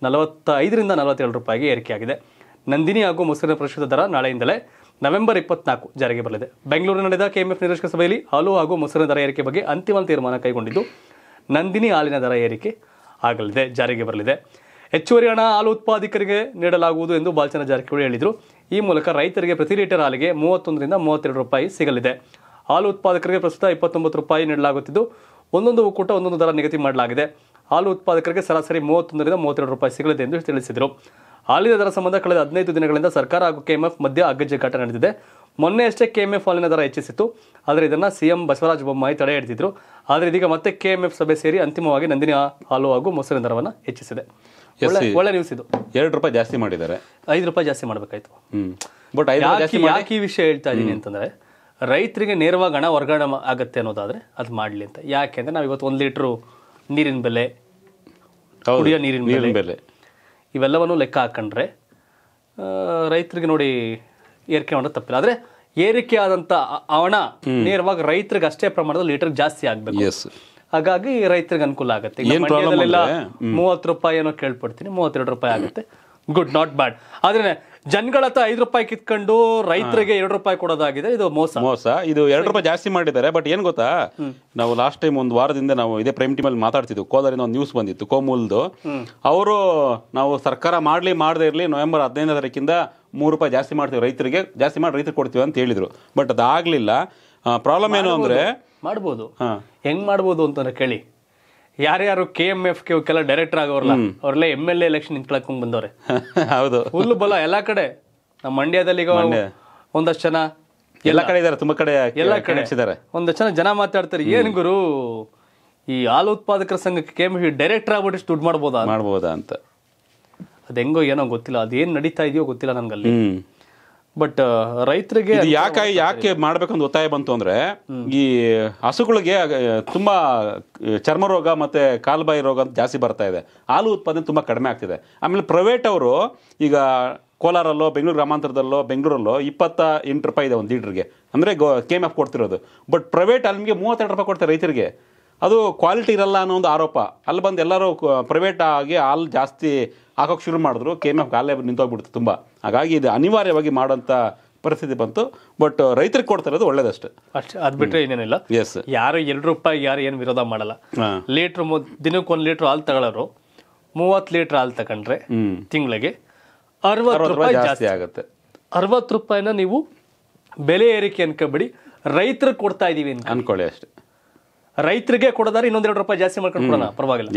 ನಲವತ್ತೈದರಿಂದ ನಲವತ್ತೇಳು ರೂಪಾಯಿಗೆ ಏರಿಕೆಯಾಗಿದೆ ನಂದಿನಿ ಹಾಗೂ ಮೊಸರಿನ ಪರಿಷ್ಕೃತ ದರ ನಾಳೆಯಿಂದಲೇ ನವೆಂಬರ್ ಇಪ್ಪತ್ನಾಲ್ಕು ಜಾರಿಗೆ ಬರಲಿದೆ ಬೆಂಗಳೂರಿನ ನಡೆದ ಕೆಎಂಎಫ್ ನಿರೀಕ್ಷಕ ಸಭೆಯಲ್ಲಿ ಹಾಲು ಹಾಗೂ ಮೊಸರಿನ ದರ ಏರಿಕೆ ಬಗ್ಗೆ ಅಂತಿಮ ತೀರ್ಮಾನ ಕೈಗೊಂಡಿದ್ದು ನಂದಿನಿ ಹಾಲಿನ ದರ ಏರಿಕೆ ಆಗಲಿದೆ ಜಾರಿಗೆ ಬರಲಿದೆ ಹೆಚ್ಚುವರಿ ಹಣ ಹಾಲು ಉತ್ಪಾದಕರಿಗೆ ನೀಡಲಾಗುವುದು ಎಂದು ಬಾಲ್ಚನ ಜಾರಕಿಹೊಳಿ ಹೇಳಿದರು ಈ ಮೂಲಕ ರೈತರಿಗೆ ಪ್ರತಿ ಲೀಟರ್ ಹಾಲಿಗೆ ಮೂವತ್ತೊಂದರಿಂದ ಮೂವತ್ತೆರಡು ರೂಪಾಯಿ ಸಿಗಲಿದೆ ಹಾಲು ಉತ್ಪಾದಕರಿಗೆ ಪ್ರಸ್ತುತ ಇಪ್ಪತ್ತೊಂಬತ್ತು ರೂಪಾಯಿ ನೀಡಲಾಗುತ್ತಿದ್ದು ಒಂದೊಂದು ಒಕ್ಕೂಟ ಒಂದೊಂದು ದರ ನಿಗದಿ ಮಾಡಲಾಗಿದೆ ಹಾಲು ಉತ್ಪಾದಕರಿಗೆ ಸರಾಸರಿ ಮೂವತ್ತೊಂದರಿಂದ ಮೂವತ್ತೆರಡು ರೂಪಾಯಿ ಸಿಗಲಿದೆ ಎಂದು ತಿಳಿಸಿದರು ಹಾಲಿನ ದರ ಸಂಬಂಧ ಕಳೆದ ಹದಿನೈದು ದಿನಗಳಿಂದ ಸರ್ಕಾರ ಹಾಗೂ ಕೆಎಂಎಫ್ ಮಧ್ಯೆ ಘಟ ನಡೆದಿದೆ ಮೊನ್ನೆಯಷ್ಟೇ ಕೆಎಂಎಫ್ ಹಾಲಿನ ದರ ಹೆಚ್ಚಿಸಿತ್ತು ಆದರೆ ಇದನ್ನು ಸಿಎಂ ಬಸವರಾಜ ಬೊಮ್ಮಾಯಿ ತಡೆ ಹಿಡಿದಿದ್ರು ಆದರೆ ಇದೀಗ ಮತ್ತೆ ಕೆಎಂಎಫ್ ಸಭೆ ಸೇರಿ ಅಂತಿಮವಾಗಿ ನಂದಿನಿ ಹಾಲು ಹಾಗೂ ಮೊಸರಿನ ದರವನ್ನು ಹೆಚ್ಚಿಸಿದೆ ಒಳ್ಳೆ ನ್ಯೂಸ್ ಇದು ಎರಡು ರೂಪಾಯಿ ಜಾಸ್ತಿ ಮಾಡಿದ್ದಾರೆ ಐದು ರೂಪಾಯಿ ಜಾಸ್ತಿ ಮಾಡಬೇಕಾಯ್ತು ಬಟ್ ಯಾಕೆ ಈ ವಿಷಯ ಹೇಳ್ತಾ ಇದ್ದೀನಿ ಅಂತಂದ್ರೆ ರೈತರಿಗೆ ನೇರವಾಗಿ ಹಣ ವರ್ಗಾವಣೆ ಆಗುತ್ತೆ ಅನ್ನೋದಾದರೆ ಅದು ಮಾಡಲಿ ಅಂತ ಯಾಕೆಂದರೆ ನಾವು ಇವತ್ತು ಒಂದು ಲೀಟ್ರು ನೀರಿನ ಬೆಲೆ ಕುಡಿಯೋ ನೀರಿನ ಬೆಲೆ ಇವೆಲ್ಲವನ್ನು ಲೆಕ್ಕ ಹಾಕೊಂಡ್ರೆ ರೈತರಿಗೆ ನೋಡಿ ಏರಿಕೆ ಮಾಡೋದು ತಪ್ಪಿಲ್ಲ ಆದರೆ ಏರಿಕೆ ಆದಂಥ ಹಣ ನೇರವಾಗಿ ರೈತರಿಗೆ ಅಷ್ಟೇ ಪ್ರಮಾಣದ ಲೀಟರ್ ಜಾಸ್ತಿ ಆಗಬೇಕು ಹಾಗಾಗಿ ರೈತರಿಗೆ ಅನುಕೂಲ ಆಗುತ್ತೆ ಮೂವತ್ತು ರೂಪಾಯಿ ಏನೋ ಕೇಳ್ಪಡ್ತೀನಿ ಮೂವತ್ತೆರಡು ರೂಪಾಯಿ ಆಗುತ್ತೆ ಗುಡ್ ನಾಟ್ ಬ್ಯಾಡ್ ಆದ್ರೆ ಜನಗಳ ಹತ್ರ ಐದು ರೂಪಾಯಿ ಕಿತ್ಕೊಂಡು ರೈತರಿಗೆ ಎರಡು ರೂಪಾಯಿ ಕೊಡೋದಾಗಿದೆ ಇದು ಮೋಸ ಮೋಸ ಇದು ಎರಡು ರೂಪಾಯಿ ಜಾಸ್ತಿ ಮಾಡಿದ್ದಾರೆ ಬಟ್ ಏನ್ ಗೊತ್ತಾ ನಾವು ಲಾಸ್ಟ್ ಟೈಮ್ ಒಂದು ವಾರದಿಂದ ನಾವು ಇದೇ ಪ್ರೈಮ್ ಟೀಮ್ ಅಲ್ಲಿ ಮಾತಾಡ್ತಿದ್ವಿ ಕೋಲಾರಿಂದ ಒಂದು ನ್ಯೂಸ್ ಬಂದಿತ್ತು ಕೋಮೂಲ್ದು ಅವರು ನಾವು ಸರ್ಕಾರ ಮಾಡ್ಲಿ ಮಾಡದೇ ಇರಲಿ ನವೆಂಬರ್ ಹದಿನೈದನೇ ತಾರೀಕಿಂದ ಮೂರು ರೂಪಾಯಿ ಜಾಸ್ತಿ ಮಾಡ್ತೀವಿ ರೈತರಿಗೆ ಜಾಸ್ತಿ ಮಾಡಿ ರೈತರಿಗೆ ಕೊಡ್ತೀವಿ ಅಂತ ಹೇಳಿದ್ರು ಬಟ್ ಅದಾಗ್ಲಿಲ್ಲ ಪ್ರಾಬ್ಲಮ್ ಏನು ಅಂದ್ರೆ ಮಾಡ್ಬೋದು ಹೆಂಗ್ ಮಾಡ್ಬೋದು ಅಂತ ಕೇಳಿ ಯಾರ್ಯಾರು ಕೆ ಎಂ ಎಫ್ ಕೆ ಕೆಲ ಡೈರೆಕ್ಟರ್ ಆಗೋರ್ಲ್ಲ ಅವ್ರಲ್ಲ ಎಮ್ ಎಲ್ ಎಲೆಕ್ಷನ್ ನಿಂತ್ಕೊಳಕ್ ಬಂದವ್ರೆ ಹೌದು ಹುಲ್ಲು ಬಲ ಎಲ್ಲಾ ಕಡೆ ನಮ್ಮ ಮಂಡ್ಯದಲ್ಲಿ ಒಂದಷ್ಟು ಜನ ಎಲ್ಲ ಕಡೆ ಇದಾರೆ ತುಂಬಾ ಕಡೆ ಎಲ್ಲ ಕಡೆ ಒಂದಷ್ಟು ಜನ ಜನ ಮಾತಾಡ್ತಾರೆ ಏನ್ ಗುರು ಈ ಹಾಲು ಉತ್ಪಾದಕರ ಸಂಘಕ್ಕೆ ಕೆ ಎಂ ಎಫ್ ಡೈರೆಕ್ಟರ್ ಆಗ್ಬಿಟ್ಟು ದುಡ್ಡು ಮಾಡ್ಬೋದಾ ಮಾಡ್ಬೋದಾ ಅಂತ ಅದ್ ಹೆಂಗೋ ಏನೋ ಗೊತ್ತಿಲ್ಲ ಅದೇನ್ ನಡೀತಾ ಇದೆಯೋ ಗೊತ್ತಿಲ್ಲ ನನ್ಗಲ್ಲಿ ಬಟ್ uh, ರೈತರಿಗೆ ಯಾಕೆ ಯಾಕೆ ಮಾಡ್ಬೇಕಂತ ಒತ್ತಾಯ ಬಂತು ಅಂದ್ರೆ ಈ ಹಸುಗಳಿಗೆ ತುಂಬಾ ಚರ್ಮ ರೋಗ ಮತ್ತೆ ಕಾಲುಬಾಯಿ ರೋಗ ಅಂತ ಜಾಸ್ತಿ ಬರ್ತಾ ಇದೆ ಹಾಲು ಉತ್ಪಾದನೆ ತುಂಬಾ ಕಡಿಮೆ ಆಗ್ತಿದೆ ಆಮೇಲೆ ಪ್ರೈವೇಟ್ ಅವರು ಈಗ ಕೋಲಾರಲ್ಲೋ ಬೆಂಗಳೂರು ಗ್ರಾಮಾಂತರದಲ್ಲೋ ಬೆಂಗಳೂರಲ್ಲೋ ಇಪ್ಪತ್ತ ಎಂಟು ರೂಪಾಯಿ ಇದೆ ಒಂದು ಲೀಟ್ರಿಗೆ ಅಂದ್ರೆ ಗೋ ಕೆ ಎಮ್ ಎಫ್ ಕೊಡ್ತಿರೋದು ಬಟ್ ಪ್ರೈವೇಟ್ ಅಲ್ಲಿಗೆ ಮೂವತ್ತೆರಡು ರೂಪಾಯಿ ಕೊಡ್ತಾರೆ ರೈತರಿಗೆ ಅದು ಕ್ವಾಲಿಟಿ ಇರಲ್ಲ ಅನ್ನೋ ಒಂದು ಆರೋಪ ಅಲ್ಲಿ ಬಂದು ಎಲ್ಲರೂ ಪ್ರೈವೇಟ್ ಆಗಿ ಹಾಲು ಜಾಸ್ತಿ ಹಾಕೋಕೆ ಶುರು ಮಾಡಿದ್ರು ಕೆ ಎಮ್ ಎಫ್ ಗಾಲೆ ನಿಂತೋಗ್ಬಿಡ್ತು ತುಂಬ ಹಾಗಾಗಿ ಇದು ಅನಿವಾರ್ಯವಾಗಿ ಮಾಡೋಂಥ ಪರಿಸ್ಥಿತಿ ಬಂತು ಬಟ್ ರೈತರಿಗೆ ಕೊಡ್ತಾ ಇರೋದು ಒಳ್ಳೇದಷ್ಟೇ ಅಷ್ಟೇ ಅದು ಬಿಟ್ಟರೆ ಏನೇನಿಲ್ಲ ಎಸ್ ಯಾರು ಎರಡು ರೂಪಾಯಿ ಯಾರು ಏನು ವಿರೋಧ ಮಾಡಲ್ಲ ಲೀಟ್ರ್ ದಿನಕ್ಕೆ ಒಂದು ಲೀಟ್ರ್ ಹಾಲು ತಗೊಳ್ಳೋರು ಮೂವತ್ತು ಲೀಟ್ರ್ ಹಾಲು ತಗೊಂಡ್ರೆ ತಿಂಗಳಿಗೆ ಅರವತ್ತು ರೂಪಾಯಿ ಜಾಸ್ತಿ ಆಗುತ್ತೆ ಅರವತ್ತು ರೂಪಾಯಿನ ನೀವು ಬೆಲೆ ಏರಿಕೆ ಅನ್ಕೊಬೇಡಿ ರೈತರ ಕೊಡ್ತಾ ಇದ್ದೀವಿ ಅನ್ಕೊಳ್ಳಿ ಅಷ್ಟೇ ರೈತರಿಗೆ ಕೊಡೋದಾದ್ರೆ ಇನ್ನೊಂದೆರಡು ರೂಪಾಯಿ ಜಾಸ್ತಿ ಮಾಡ್ಕೊಂಡು ಕೊಡೋಣ ಪರವಾಗಿಲ್ಲ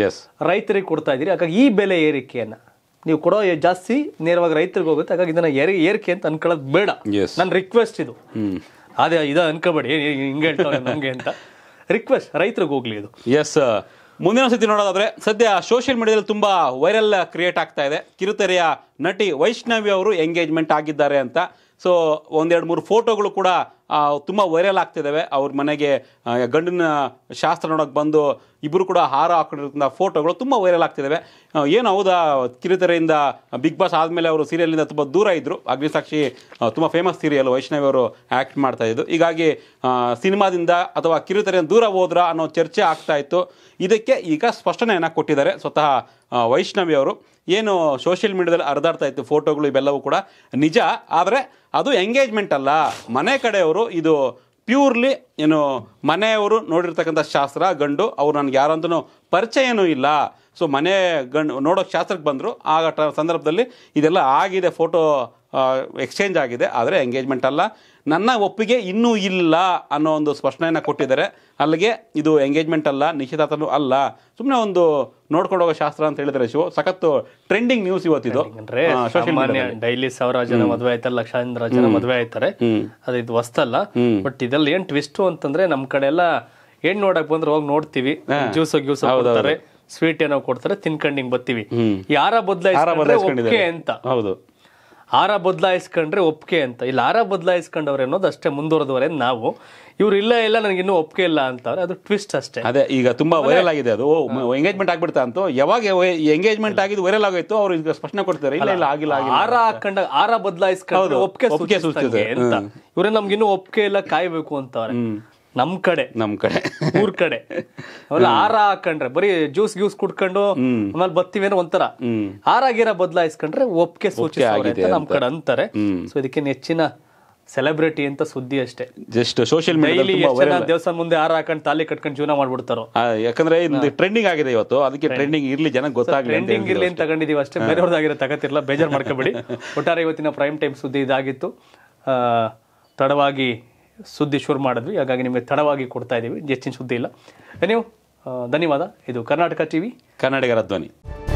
ರೈತರಿಗೆ ಕೊಡ್ತಾ ಇದ್ದೀರಿ ಹಾಗಾಗಿ ಈ ಬೆಲೆ ಏರಿಕೆಯನ್ನು ನೀವು ಕೊಡೋ ಜಾಸ್ತಿ ನೇರವಾಗಿ ರೈತರಿಗೆ ಹೋಗುತ್ತೆ ಹಾಗಾಗಿ ಇದನ್ನ ಏರಿ ಏರಿಕೆ ಅಂತ ಅನ್ಕೊಳ್ಳೋದು ಬೇಡ ನನ್ನ ರಿಕ್ವೆಸ್ಟ್ ಇದು ಅದೇ ಇದು ಅನ್ಕೋಬೇಡಿ ಹಿಂಗೆ ಹೇಳ್ತಾರೆ ನಮಗೆ ಅಂತ ರಿಕ್ವೆಸ್ಟ್ ರೈತರಿಗೆ ಹೋಗ್ಲಿ ಇದು ಎಸ್ ಮುಂದಿನ ಸತಿ ನೋಡೋದಾದ್ರೆ ಸದ್ಯ ಸೋಷಿಯಲ್ ಮೀಡಿಯಾದಲ್ಲಿ ತುಂಬಾ ವೈರಲ್ ಕ್ರಿಯೇಟ್ ಆಗ್ತಾ ಇದೆ ಕಿರುತೆರೆಯ ನಟಿ ವೈಷ್ಣವಿ ಅವರು ಎಂಗೇಜ್ಮೆಂಟ್ ಆಗಿದ್ದಾರೆ ಅಂತ ಸೊ ಒಂದೆರಡು ಮೂರು ಫೋಟೋಗಳು ಕೂಡ ತುಂಬ ವೈರಲ್ ಆಗ್ತಿದ್ದಾವೆ ಅವ್ರ ಮನೆಗೆ ಗಂಡನ ಶಾಸ್ತ್ರ ನೋಡೋಕೆ ಬಂದು ಇಬ್ಬರು ಕೂಡ ಹಾರ ಹಾಕೊಂಡಿರೋದ್ರಿಂದ ಫೋಟೋಗಳು ತುಂಬ ವೈರಲ್ ಆಗ್ತಿದ್ದಾವೆ ಏನು ಹೌದಾ ಕಿರುತೆರೆಯಿಂದ ಬಿಗ್ ಬಾಸ್ ಆದಮೇಲೆ ಅವರು ಸೀರಿಯಲ್ನಿಂದ ತುಂಬ ದೂರ ಇದ್ದರು ಅಗ್ನಿಸಾಕ್ಷಿ ತುಂಬ ಫೇಮಸ್ ಸೀರಿಯಲ್ ವೈಷ್ಣವಿ ಅವರು ಆ್ಯಕ್ಟ್ ಮಾಡ್ತಾಯಿದ್ರು ಹೀಗಾಗಿ ಸಿನಿಮಾದಿಂದ ಅಥವಾ ಕಿರುತೆರೆಯಿಂದ ದೂರ ಹೋದ್ರ ಅನ್ನೋ ಚರ್ಚೆ ಆಗ್ತಾ ಇತ್ತು ಇದಕ್ಕೆ ಈಗ ಸ್ಪಷ್ಟನೆಯನ್ನು ಕೊಟ್ಟಿದ್ದಾರೆ ಸ್ವತಃ ವೈಷ್ಣವಿ ಅವರು ಏನು ಸೋಷಿಯಲ್ ಮೀಡಿಯಾದಲ್ಲಿ ಹರಿದಾಡ್ತಾ ಇತ್ತು ಫೋಟೋಗಳು ಇವೆಲ್ಲವೂ ಕೂಡ ನಿಜ ಆದರೆ ಅದು ಎಂಗೇಜ್ಮೆಂಟ್ ಅಲ್ಲ ಮನೆ ಕಡೆಯವರು ಇದು ಪ್ಯೂರ್ಲಿ ಏನು ಮನೆಯವರು ನೋಡಿರ್ತಕ್ಕಂಥ ಶಾಸ್ತ್ರ ಗಂಡು ಅವ್ರು ನನಗೆ ಯಾರಂತನೂ ಪರಿಚಯನೂ ಇಲ್ಲ ಸೊ ಮನೆ ಗಂಡು ನೋಡೋಕ್ಕೆ ಶಾಸ್ತ್ರಕ್ಕೆ ಬಂದರು ಆಗ ಸಂದರ್ಭದಲ್ಲಿ ಇದೆಲ್ಲ ಆಗಿದೆ ಫೋಟೋ ಎಕ್ಸ್ಚೇಂಜ್ ಆಗಿದೆ ಆದರೆ ಎಂಗೇಜ್ಮೆಂಟ್ ಅಲ್ಲ ನನ್ನ ಒಪ್ಪಿಗೆ ಇನ್ನೂ ಇಲ್ಲ ಅನ್ನೋ ಒಂದು ಸ್ಪಷ್ಟನೆಯನ್ನು ಕೊಟ್ಟಿದ್ದಾರೆ ಅಲ್ಲಿಗೆ ಇದು ಎಂಗೇಜ್ಮೆಂಟ್ ಅಲ್ಲ ನಿಶ್ಚಿತಾರ್ಥನು ಅಲ್ಲ ಸುಮ್ಮನೆ ಒಂದು ನೋಡ್ಕೊಂಡು ಹೋಗೋ ಶಾಸ್ತ್ರ ಅಂತ ಹೇಳಿದರೆ ಶಿವ ಸಖತ್ತು ಟ್ರೆಂಡಿಂಗ್ ನ್ಯೂಸ್ ಇವತ್ತಿದು ಡೈಲಿ ಸಾವಿರ ಜನ ಮದುವೆ ಆಯ್ತಾರೆ ಲಕ್ಷಾಂತರ ಜನ ಮದುವೆ ಆಯ್ತಾರೆ ಅದು ಇದು ವಸ್ತಲ್ಲ ಬಟ್ ಇದೆಲ್ಲ ಏನ್ ಟ್ವಿಸ್ಟು ಅಂತಂದ್ರೆ ನಮ್ಮ ಕಡೆ ಎಲ್ಲ ಏನ್ ನೋಡಕ್ ಬಂದ್ರೆ ಹೋಗಿ ನೋಡ್ತೀವಿ ಜ್ಯೂಸ್ ಗ್ಯೂಸ್ ಸ್ವೀಟ್ ಏನೋ ಕೊಡ್ತಾರೆ ತಿನ್ಕೊಂಡು ಹಿಂಗ್ ಬರ್ತೀವಿ ಯಾರ ಬದಲಾಯಿಸ್ಕೊಂಡ್ರೆ ಅಂತ ಹೌದು ಆರ ಬದಲಾಯಿಸ್ಕೊಂಡ್ರೆ ಒಪ್ಕೆ ಅಂತ ಇಲ್ಲ ಆರ ಬದಲಾಯಿಸ್ಕೊಂಡವ್ರೆ ಅನ್ನೋದು ಅಷ್ಟೇ ಮುಂದುವರೆದವರೆ ನಾವು ಇವ್ರು ಇಲ್ಲ ಇಲ್ಲ ನನಗೆ ಇನ್ನೂ ಒಪ್ಕೆ ಇಲ್ಲ ಅಂತಾರೆ ಅದು ಟ್ವಿಸ್ಟ್ ಅಷ್ಟೇ ಅದೇ ಈಗ ತುಂಬಾ ವೈರಲ್ ಆಗಿದೆ ಅದು ಎಂಗೇಜ್ಮೆಂಟ್ ಆಗ್ಬಿಡ್ತಾ ಅಂತ ಯಾವಾಗ ಎಂಗೇಜ್ಮೆಂಟ್ ಆಗಿದ್ದು ವೈರಲ್ ಆಗೋಯ್ತು ಅವ್ರು ಈಗ ಸ್ಪಷ್ಟನೆ ಕೊಡ್ತಾರೆ ಇಲ್ಲ ಇಲ್ಲ ಆಗಿಲ್ಲ ಆರ ಹಾಕೊಂಡ ಆರ ಬದಲಾಯಿಸ್ಕೊಂಡು ಒಪ್ಪಿಗೆ ಅಂತ ಇವ್ರೆ ನಮ್ಗೆ ಇನ್ನೂ ಒಪ್ಪಿಗೆ ಇಲ್ಲ ಕಾಯ್ಬೇಕು ಅಂತವ್ರೆ ನಮ್ ಕಡೆ ನಮ್ ಕಡೆ ಊರ್ ಕಡೆ ಅವೆಲ್ಲ ಆರ ಹಾಕೊಂಡ್ರೆ ಬರೀ ಜ್ಯೂಸ್ ಗ್ಯೂಸ್ ಕುಡ್ಕೊಂಡು ಆಮೇಲೆ ಬತ್ತೀವಿ ಅಂದ್ರೆ ಒಂಥರ ಆರಾಗಿರ ಬದಲಾಯಿಸ್ಕೊಂಡ್ರೆ ಒಪ್ಪಿಗೆ ಸೂಚಿಸ ನಮ್ ಕಡೆ ಅಂತಾರೆ ಸೊ ಇದಕ್ಕೆ ಹೆಚ್ಚಿನ ಸೆಲೆಬ್ರಿಟಿ ಅಂತ ಸುದ್ದಿ ಅಷ್ಟೇ ಜಸ್ಟ್ ಸೋಷಿಯಲ್ ಮೀಡಿಯಾ ದೇವಸ್ಥಾನ ಮುಂದೆ ಆರ ಹಾಕೊಂಡು ತಾಲಿ ಕಟ್ಕೊಂಡು ಜೀವನ ಮಾಡ್ಬಿಡ್ತಾರೋ ಯಾಕಂದ್ರೆ ಇದು ಟ್ರೆಂಡಿಂಗ್ ಆಗಿದೆ ಇವತ್ತು ಅದಕ್ಕೆ ಟ್ರೆಂಡಿಂಗ್ ಇರ್ಲಿ ಜನ ಗೊತ್ತಾಗಲಿ ಟ್ರೆಂಡಿಂಗ್ ಇರ್ಲಿ ಅಂತ ತಗೊಂಡಿದೀವಿ ಅಷ್ಟೇ ಬೇರೆಯವ್ರದ್ದಾಗಿರೋ ತಗತಿರ್ಲ ಬೇಜಾರ್ ಮಾಡ್ಕೋಬೇಡಿ ಒಟ್ಟಾರೆ ಇವತ್ತಿನ ಪ್ರೈಮ್ ಟೈಮ್ ಸುದ್ದಿ ಇದಾಗಿತ್ತು ತಡವಾಗಿ ಸುದ್ದಿ ಶುರು ಮಾಡಿದ್ವಿ ಹಾಗಾಗಿ ನಿಮಗೆ ತಡವಾಗಿ ಕೊಡ್ತಾ ಇದ್ದೀವಿ ಹೆಚ್ಚಿನ ಸುದ್ದಿ ಇಲ್ಲ ನೀವು ಧನ್ಯವಾದ ಇದು ಕರ್ನಾಟಕ ಟಿವಿ ಕನ್ನಡಿಗರ ಧ್ವನಿ